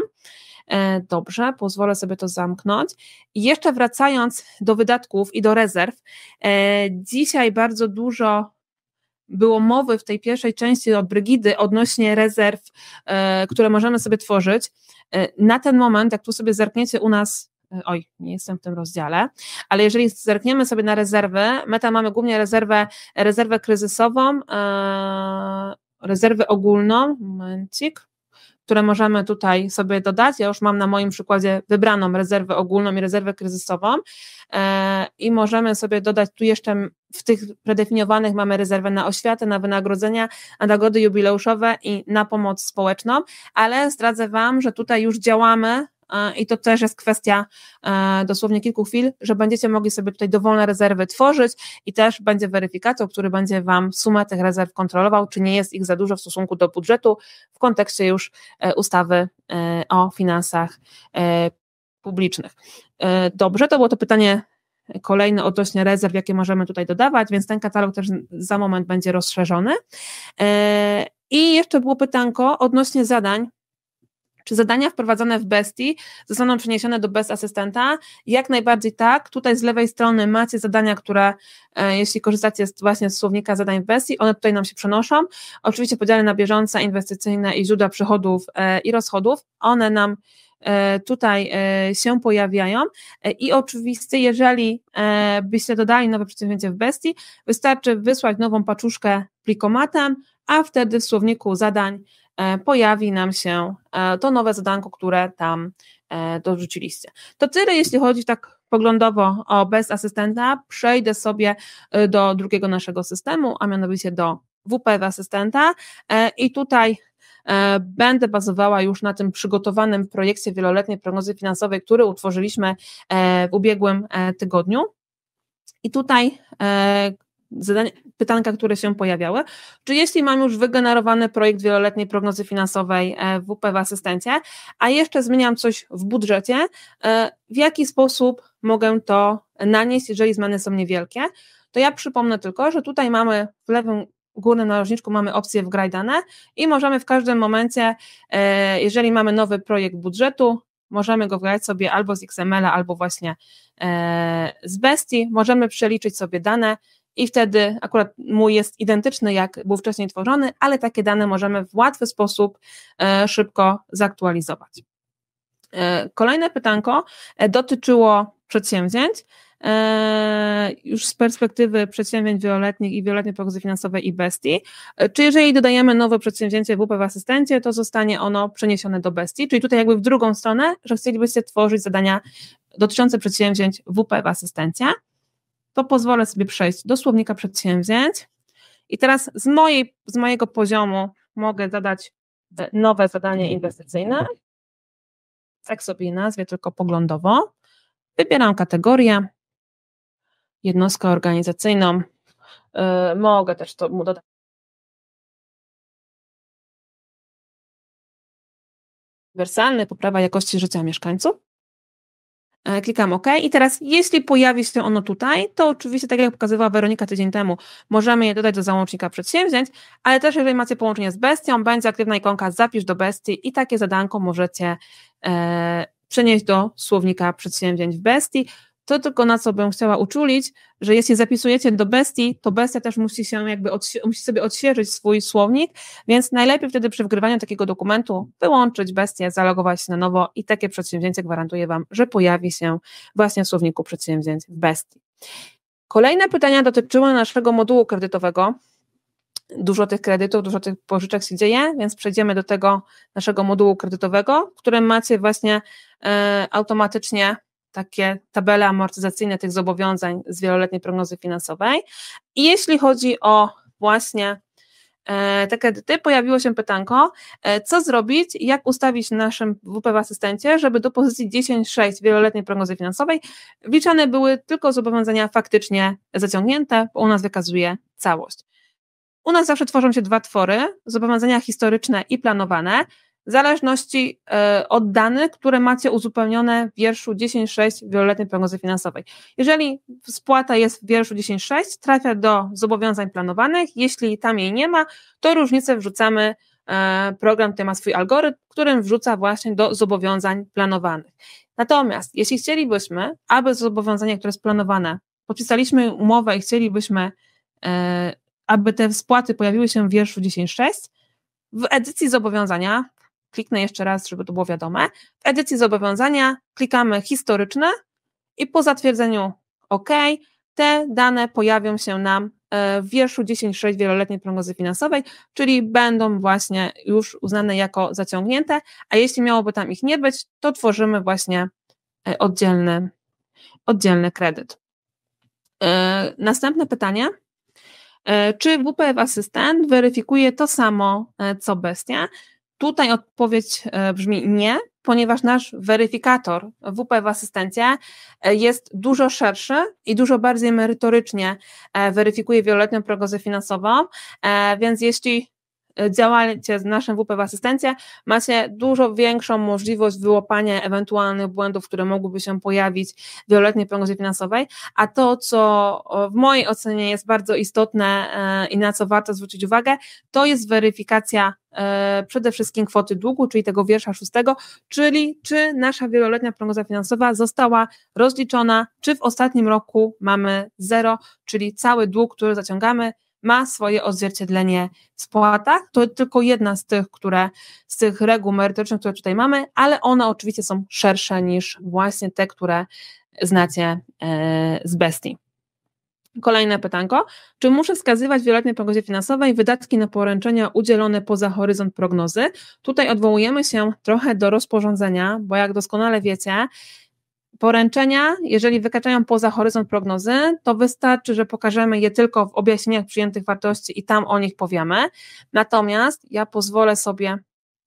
C: Dobrze, pozwolę sobie to zamknąć. I jeszcze wracając do wydatków i do rezerw, dzisiaj bardzo dużo było mowy w tej pierwszej części od Brygidy odnośnie rezerw, które możemy sobie tworzyć. Na ten moment, jak tu sobie zerkniecie u nas oj, nie jestem w tym rozdziale, ale jeżeli zerkniemy sobie na rezerwy, meta mamy głównie rezerwę, rezerwę kryzysową, e, rezerwę ogólną, momencik, które możemy tutaj sobie dodać. Ja już mam na moim przykładzie wybraną rezerwę ogólną i rezerwę kryzysową e, i możemy sobie dodać tu jeszcze w tych predefiniowanych mamy rezerwę na oświatę, na wynagrodzenia, na nagrody jubileuszowe i na pomoc społeczną, ale zdradzę Wam, że tutaj już działamy E, i to też jest kwestia e, dosłownie kilku chwil, że będziecie mogli sobie tutaj dowolne rezerwy tworzyć i też będzie weryfikator, który będzie Wam sumę tych rezerw kontrolował, czy nie jest ich za dużo w stosunku do budżetu w kontekście już e, ustawy o finansach publicznych. Dobrze, to było to pytanie kolejne odnośnie rezerw, jakie możemy tutaj dodawać, więc ten katalog też za moment będzie rozszerzony. I jeszcze było pytanko odnośnie zadań czy zadania wprowadzone w Bestii zostaną przeniesione do Best Asystenta? Jak najbardziej tak. Tutaj z lewej strony macie zadania, które, e, jeśli korzystacie z, właśnie z słownika zadań w Bestii, one tutaj nam się przenoszą. Oczywiście podziale na bieżące, inwestycyjne i źródła przychodów e, i rozchodów, one nam e, tutaj się pojawiają. I oczywiście, jeżeli byście dodali nowe przedsięwzięcie w Bestii, wystarczy wysłać nową paczuszkę plikomatem, a wtedy w słowniku zadań E, pojawi nam się e, to nowe zadanko, które tam e, dorzuciliście. To tyle, jeśli chodzi tak poglądowo o bez asystenta. Przejdę sobie do drugiego naszego systemu, a mianowicie do WP asystenta i tutaj Będę bazowała już na tym przygotowanym projekcie wieloletniej prognozy finansowej, który utworzyliśmy w ubiegłym tygodniu. I tutaj pytanka, które się pojawiały. Czy jeśli mam już wygenerowany projekt wieloletniej prognozy finansowej e, WP w asystencie, a jeszcze zmieniam coś w budżecie, e, w jaki sposób mogę to nanieść, jeżeli zmiany są niewielkie? To ja przypomnę tylko, że tutaj mamy w lewym górnym narożniczku mamy opcję wgraj dane i możemy w każdym momencie, e, jeżeli mamy nowy projekt budżetu, możemy go wgrać sobie albo z XML-a, albo właśnie z Bestii, możemy przeliczyć sobie dane, i wtedy akurat mój jest identyczny, jak był wcześniej tworzony, ale takie dane możemy w łatwy sposób e, szybko zaktualizować. E, kolejne pytanko e, dotyczyło przedsięwzięć. Już z perspektywy przedsięwzięć wieloletnich i wieloletniej prognozy finansowej i bestii. Czy jeżeli dodajemy nowe przedsięwzięcie WP w asystencie, to zostanie ono przeniesione do bestii? Czyli tutaj jakby w drugą stronę, że chcielibyście tworzyć zadania dotyczące przedsięwzięć WP w asystencie to pozwolę sobie przejść do słownika przedsięwzięć. I teraz z, mojej, z mojego poziomu mogę zadać e, nowe zadanie inwestycyjne. Tak sobie nazwie, tylko poglądowo. Wybieram kategorię,
B: jednostkę organizacyjną. Yy, mogę też to mu dodać. Uniwersalny, poprawa jakości życia mieszkańców. E, klikam OK i teraz jeśli pojawi
C: się ono tutaj, to oczywiście tak jak pokazywała Weronika tydzień temu, możemy je dodać do załącznika przedsięwzięć, ale też jeżeli macie połączenie z bestią, będzie aktywna ikonka zapisz do bestii i takie zadanko możecie e, przenieść do słownika przedsięwzięć w bestii. To tylko na co bym chciała uczulić, że jeśli zapisujecie do bestii, to bestia też musi się jakby musi sobie odświeżyć swój słownik, więc najlepiej wtedy przy wgrywaniu takiego dokumentu wyłączyć bestię, zalogować się na nowo i takie przedsięwzięcie gwarantuję Wam, że pojawi się właśnie w słowniku przedsięwzięć w bestii. Kolejne pytania dotyczyły naszego modułu kredytowego. Dużo tych kredytów, dużo tych pożyczek się dzieje, więc przejdziemy do tego naszego modułu kredytowego, w którym macie właśnie e, automatycznie takie tabele amortyzacyjne tych zobowiązań z wieloletniej prognozy finansowej. I jeśli chodzi o właśnie e, te kredyty, pojawiło się pytanko, e, co zrobić, jak ustawić naszym WP asystencie, żeby do pozycji 10.6 wieloletniej prognozy finansowej wliczane były tylko zobowiązania faktycznie zaciągnięte, bo u nas wykazuje całość. U nas zawsze tworzą się dwa twory, zobowiązania historyczne i planowane zależności e, od danych, które macie uzupełnione w wierszu 10.6 wieloletniej prognozy finansowej. Jeżeli spłata jest w wierszu 10.6, trafia do zobowiązań planowanych, jeśli tam jej nie ma, to różnicę wrzucamy, e, program ten ma swój algorytm, którym wrzuca właśnie do zobowiązań planowanych. Natomiast jeśli chcielibyśmy, aby zobowiązanie, które jest planowane, podpisaliśmy umowę i chcielibyśmy, e, aby te spłaty pojawiły się w wierszu 10.6, w edycji zobowiązania, Kliknę jeszcze raz, żeby to było wiadome. W edycji zobowiązania klikamy historyczne i po zatwierdzeniu OK, te dane pojawią się nam e, w wierszu 10.6 wieloletniej prognozy finansowej, czyli będą właśnie już uznane jako zaciągnięte, a jeśli miałoby tam ich nie być, to tworzymy właśnie e, oddzielny, oddzielny kredyt. E, następne pytanie. Czy WPF Asystent weryfikuje to samo, co bestia? Tutaj odpowiedź e, brzmi nie, ponieważ nasz weryfikator WP w asystencie e, jest dużo szerszy i dużo bardziej merytorycznie e, weryfikuje wieloletnią prognozę finansową, więc jeśli E, działacie z naszym WP w asystencję, macie dużo większą możliwość wyłopania ewentualnych błędów, które mogłyby się pojawić w wieloletniej prognozie finansowej, a to, co w mojej ocenie jest bardzo istotne e, i na co warto zwrócić uwagę, to jest weryfikacja e, przede wszystkim kwoty długu, czyli tego wiersza szóstego, czyli czy nasza wieloletnia prognoza finansowa została rozliczona, czy w ostatnim roku mamy zero, czyli cały dług, który zaciągamy, ma swoje odzwierciedlenie w spłatach. To tylko jedna z tych, które, z tych reguł merytorycznych, które tutaj mamy, ale one oczywiście są szersze niż właśnie te, które znacie e, z bestii. Kolejne pytanko. Czy muszę wskazywać w wieloletniej prognozie finansowej wydatki na poręczenia udzielone poza horyzont prognozy? Tutaj odwołujemy się trochę do rozporządzenia, bo jak doskonale wiecie, Poręczenia, jeżeli wykraczają poza horyzont prognozy, to wystarczy, że pokażemy je tylko w objaśnieniach przyjętych wartości i tam o nich powiemy. Natomiast ja pozwolę sobie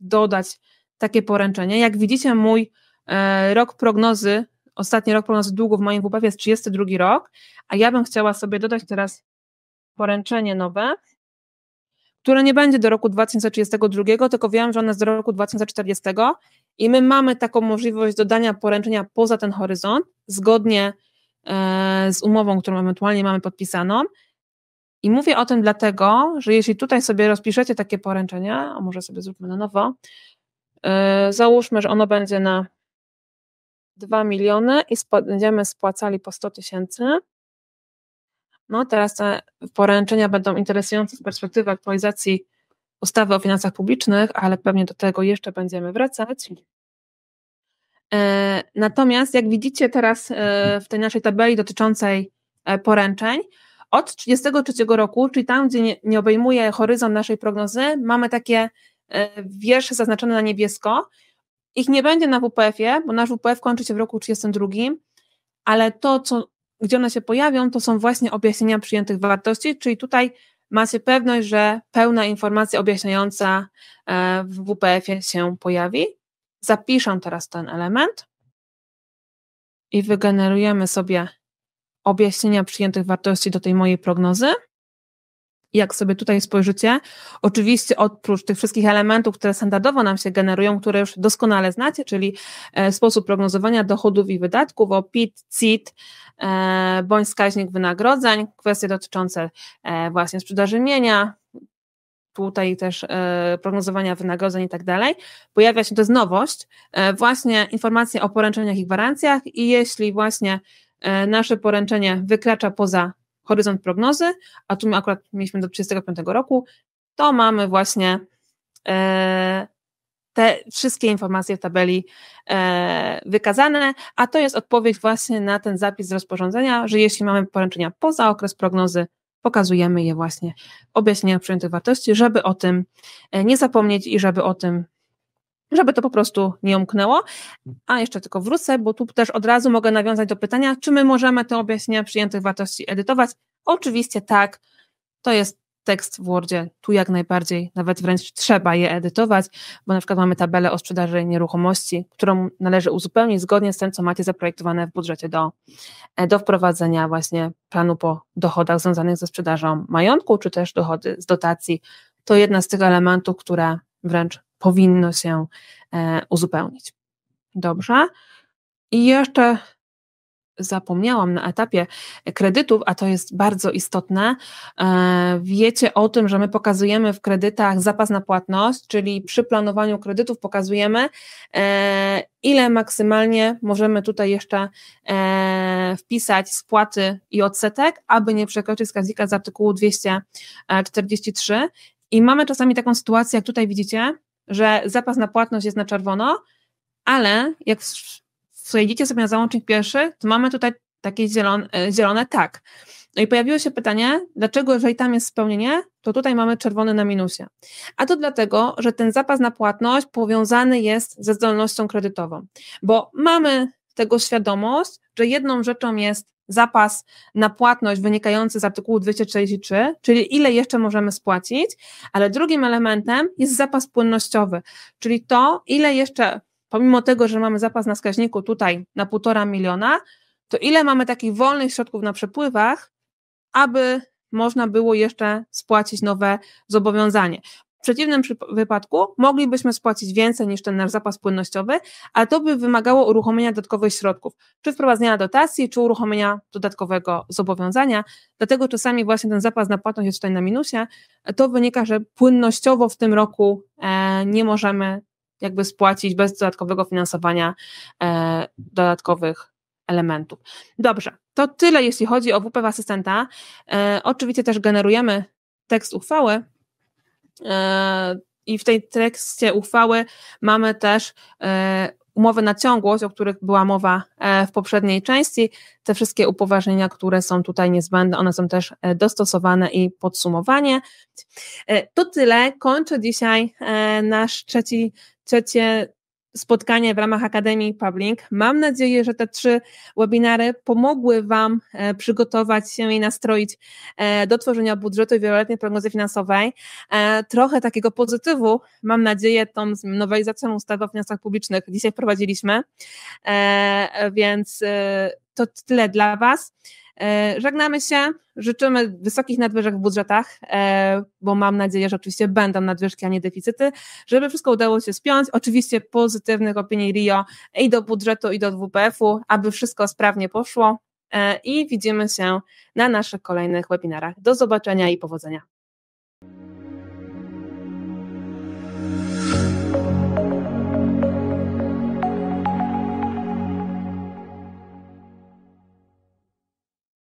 C: dodać takie poręczenie. Jak widzicie, mój e, rok prognozy, ostatni rok prognozy długu w moim WPF jest 32 rok, a ja bym chciała sobie dodać teraz poręczenie nowe, które nie będzie do roku 2032, tylko wiem, że one jest do roku 2040 i my mamy taką możliwość dodania poręczenia poza ten horyzont, zgodnie e, z umową, którą ewentualnie mamy podpisaną. I mówię o tym dlatego, że jeśli tutaj sobie rozpiszecie takie poręczenie, a może sobie zróbmy na nowo, e, załóżmy, że ono będzie na 2 miliony i będziemy spłacali po 100 tysięcy. No teraz te poręczenia będą interesujące z perspektywy aktualizacji ustawy o finansach publicznych, ale pewnie do tego jeszcze będziemy wracać. E, natomiast jak widzicie teraz e, mhm. w tej naszej tabeli dotyczącej e, poręczeń, od 33 roku, czyli tam, gdzie nie, obejmuje horyzont naszej prognozy, mamy takie wiersze zaznaczone na niebiesko. Ich nie będzie na WPF-ie, bo nasz WPF kończy się w roku 32, ale to, co, gdzie one się pojawią, to są właśnie objaśnienia przyjętych wartości, czyli tutaj macie pewność, że pełna informacja objaśniająca e, w WPF-ie się pojawi. Zapiszę teraz ten element i wygenerujemy sobie objaśnienia przyjętych wartości do tej mojej prognozy. Jak sobie tutaj spojrzycie, oczywiście oprócz tych wszystkich elementów, które standardowo nam się generują, które już doskonale znacie, czyli e, sposób prognozowania dochodów i wydatków, o PIT, CIT, E, bądź wskaźnik wynagrodzeń, kwestie dotyczące e, właśnie sprzedaży mienia, tutaj też e, prognozowania wynagrodzeń i tak dalej, pojawia się, to jest nowość, właśnie informacje o poręczeniach i gwarancjach i jeśli właśnie nasze poręczenie wykracza poza horyzont prognozy, a tu my akurat mieliśmy do 35 roku, to mamy właśnie te wszystkie informacje w tabeli e, wykazane, a to jest odpowiedź właśnie na ten zapis z rozporządzenia, że jeśli mamy poręczenia poza okres prognozy, pokazujemy je właśnie w objaśnieniach przyjętych wartości, żeby o tym e, nie zapomnieć i żeby o tym żeby to po prostu nie umknęło. A jeszcze tylko wrócę, bo tu też od razu mogę nawiązać do pytania, czy my możemy te objaśnienia przyjętych wartości edytować? Oczywiście tak. To jest tekst w Wordzie, tu jak najbardziej, nawet wręcz trzeba je edytować, bo na przykład mamy tabelę o sprzedaży nieruchomości, którą należy uzupełnić zgodnie z tym, co macie zaprojektowane w budżecie do, e, do wprowadzenia właśnie planu po dochodach związanych ze sprzedażą majątku, czy też dochody z dotacji. To jedna z tych elementów, które wręcz powinno się e, uzupełnić. Dobrze. I jeszcze zapomniałam na etapie kredytów, a to jest bardzo istotne. E, wiecie o tym, że my pokazujemy w kredytach zapas na płatność, czyli przy planowaniu kredytów pokazujemy, e, ile maksymalnie możemy tutaj jeszcze e, wpisać spłaty i odsetek, aby nie przekroczyć wskaźnika z artykułu 243. I mamy czasami taką sytuację, jak tutaj widzicie, że zapas na płatność jest na czerwono, ale jak co sobie na załącznik pierwszy, to mamy tutaj takie zielone, zielone tak. No i pojawiło się pytanie, dlaczego jeżeli tam jest spełnienie, to tutaj mamy czerwony na minusie. A to dlatego, że ten zapas na płatność powiązany jest ze zdolnością kredytową, bo mamy tego świadomość, że jedną rzeczą jest zapas na płatność wynikający z artykułu 243, czyli ile jeszcze możemy spłacić, ale drugim elementem jest zapas płynnościowy, czyli to, ile jeszcze pomimo tego, że mamy zapas na wskaźniku tutaj na półtora miliona, to ile mamy takich wolnych środków na przepływach, aby można było jeszcze spłacić nowe zobowiązanie. W przeciwnym wypadku moglibyśmy spłacić więcej niż ten nasz zapas płynnościowy, a to by wymagało uruchomienia dodatkowych środków, czy wprowadzenia dotacji, czy uruchomienia dodatkowego zobowiązania. Dlatego czasami właśnie ten zapas na płatność jest tutaj na minusie. To wynika, że płynnościowo w tym roku e, nie możemy jakby spłacić bez dodatkowego finansowania e, dodatkowych elementów. Dobrze, to tyle jeśli chodzi o WPW asystenta. E, oczywiście też generujemy tekst uchwały. E, i w tej tekście uchwały mamy też e, umowy na ciągłość, o których była mowa e, w poprzedniej części. Te wszystkie upoważnienia, które są tutaj niezbędne, one są też e, dostosowane i podsumowanie. To tyle. Kończę dzisiaj nasz trzeci trzecie spotkanie w ramach Akademii Publink? Mam nadzieję, że te trzy webinary pomogły Wam e, przygotować się i nastroić e, do tworzenia budżetu i wieloletniej prognozy finansowej. E, trochę takiego pozytywu, mam nadzieję, tą nowelizacją ustawy o finansach publicznych dzisiaj wprowadziliśmy, więc to tyle dla Was. E, żegnamy się, życzymy wysokich nadwyżek w budżetach, e, bo mam nadzieję, że oczywiście będą nadwyżki, a nie deficyty, żeby wszystko udało się spiąć. Oczywiście pozytywnych opinii RIO i do budżetu, i do WPF-u, aby wszystko sprawnie poszło. E, I widzimy się na naszych kolejnych webinarach. Do zobaczenia i powodzenia.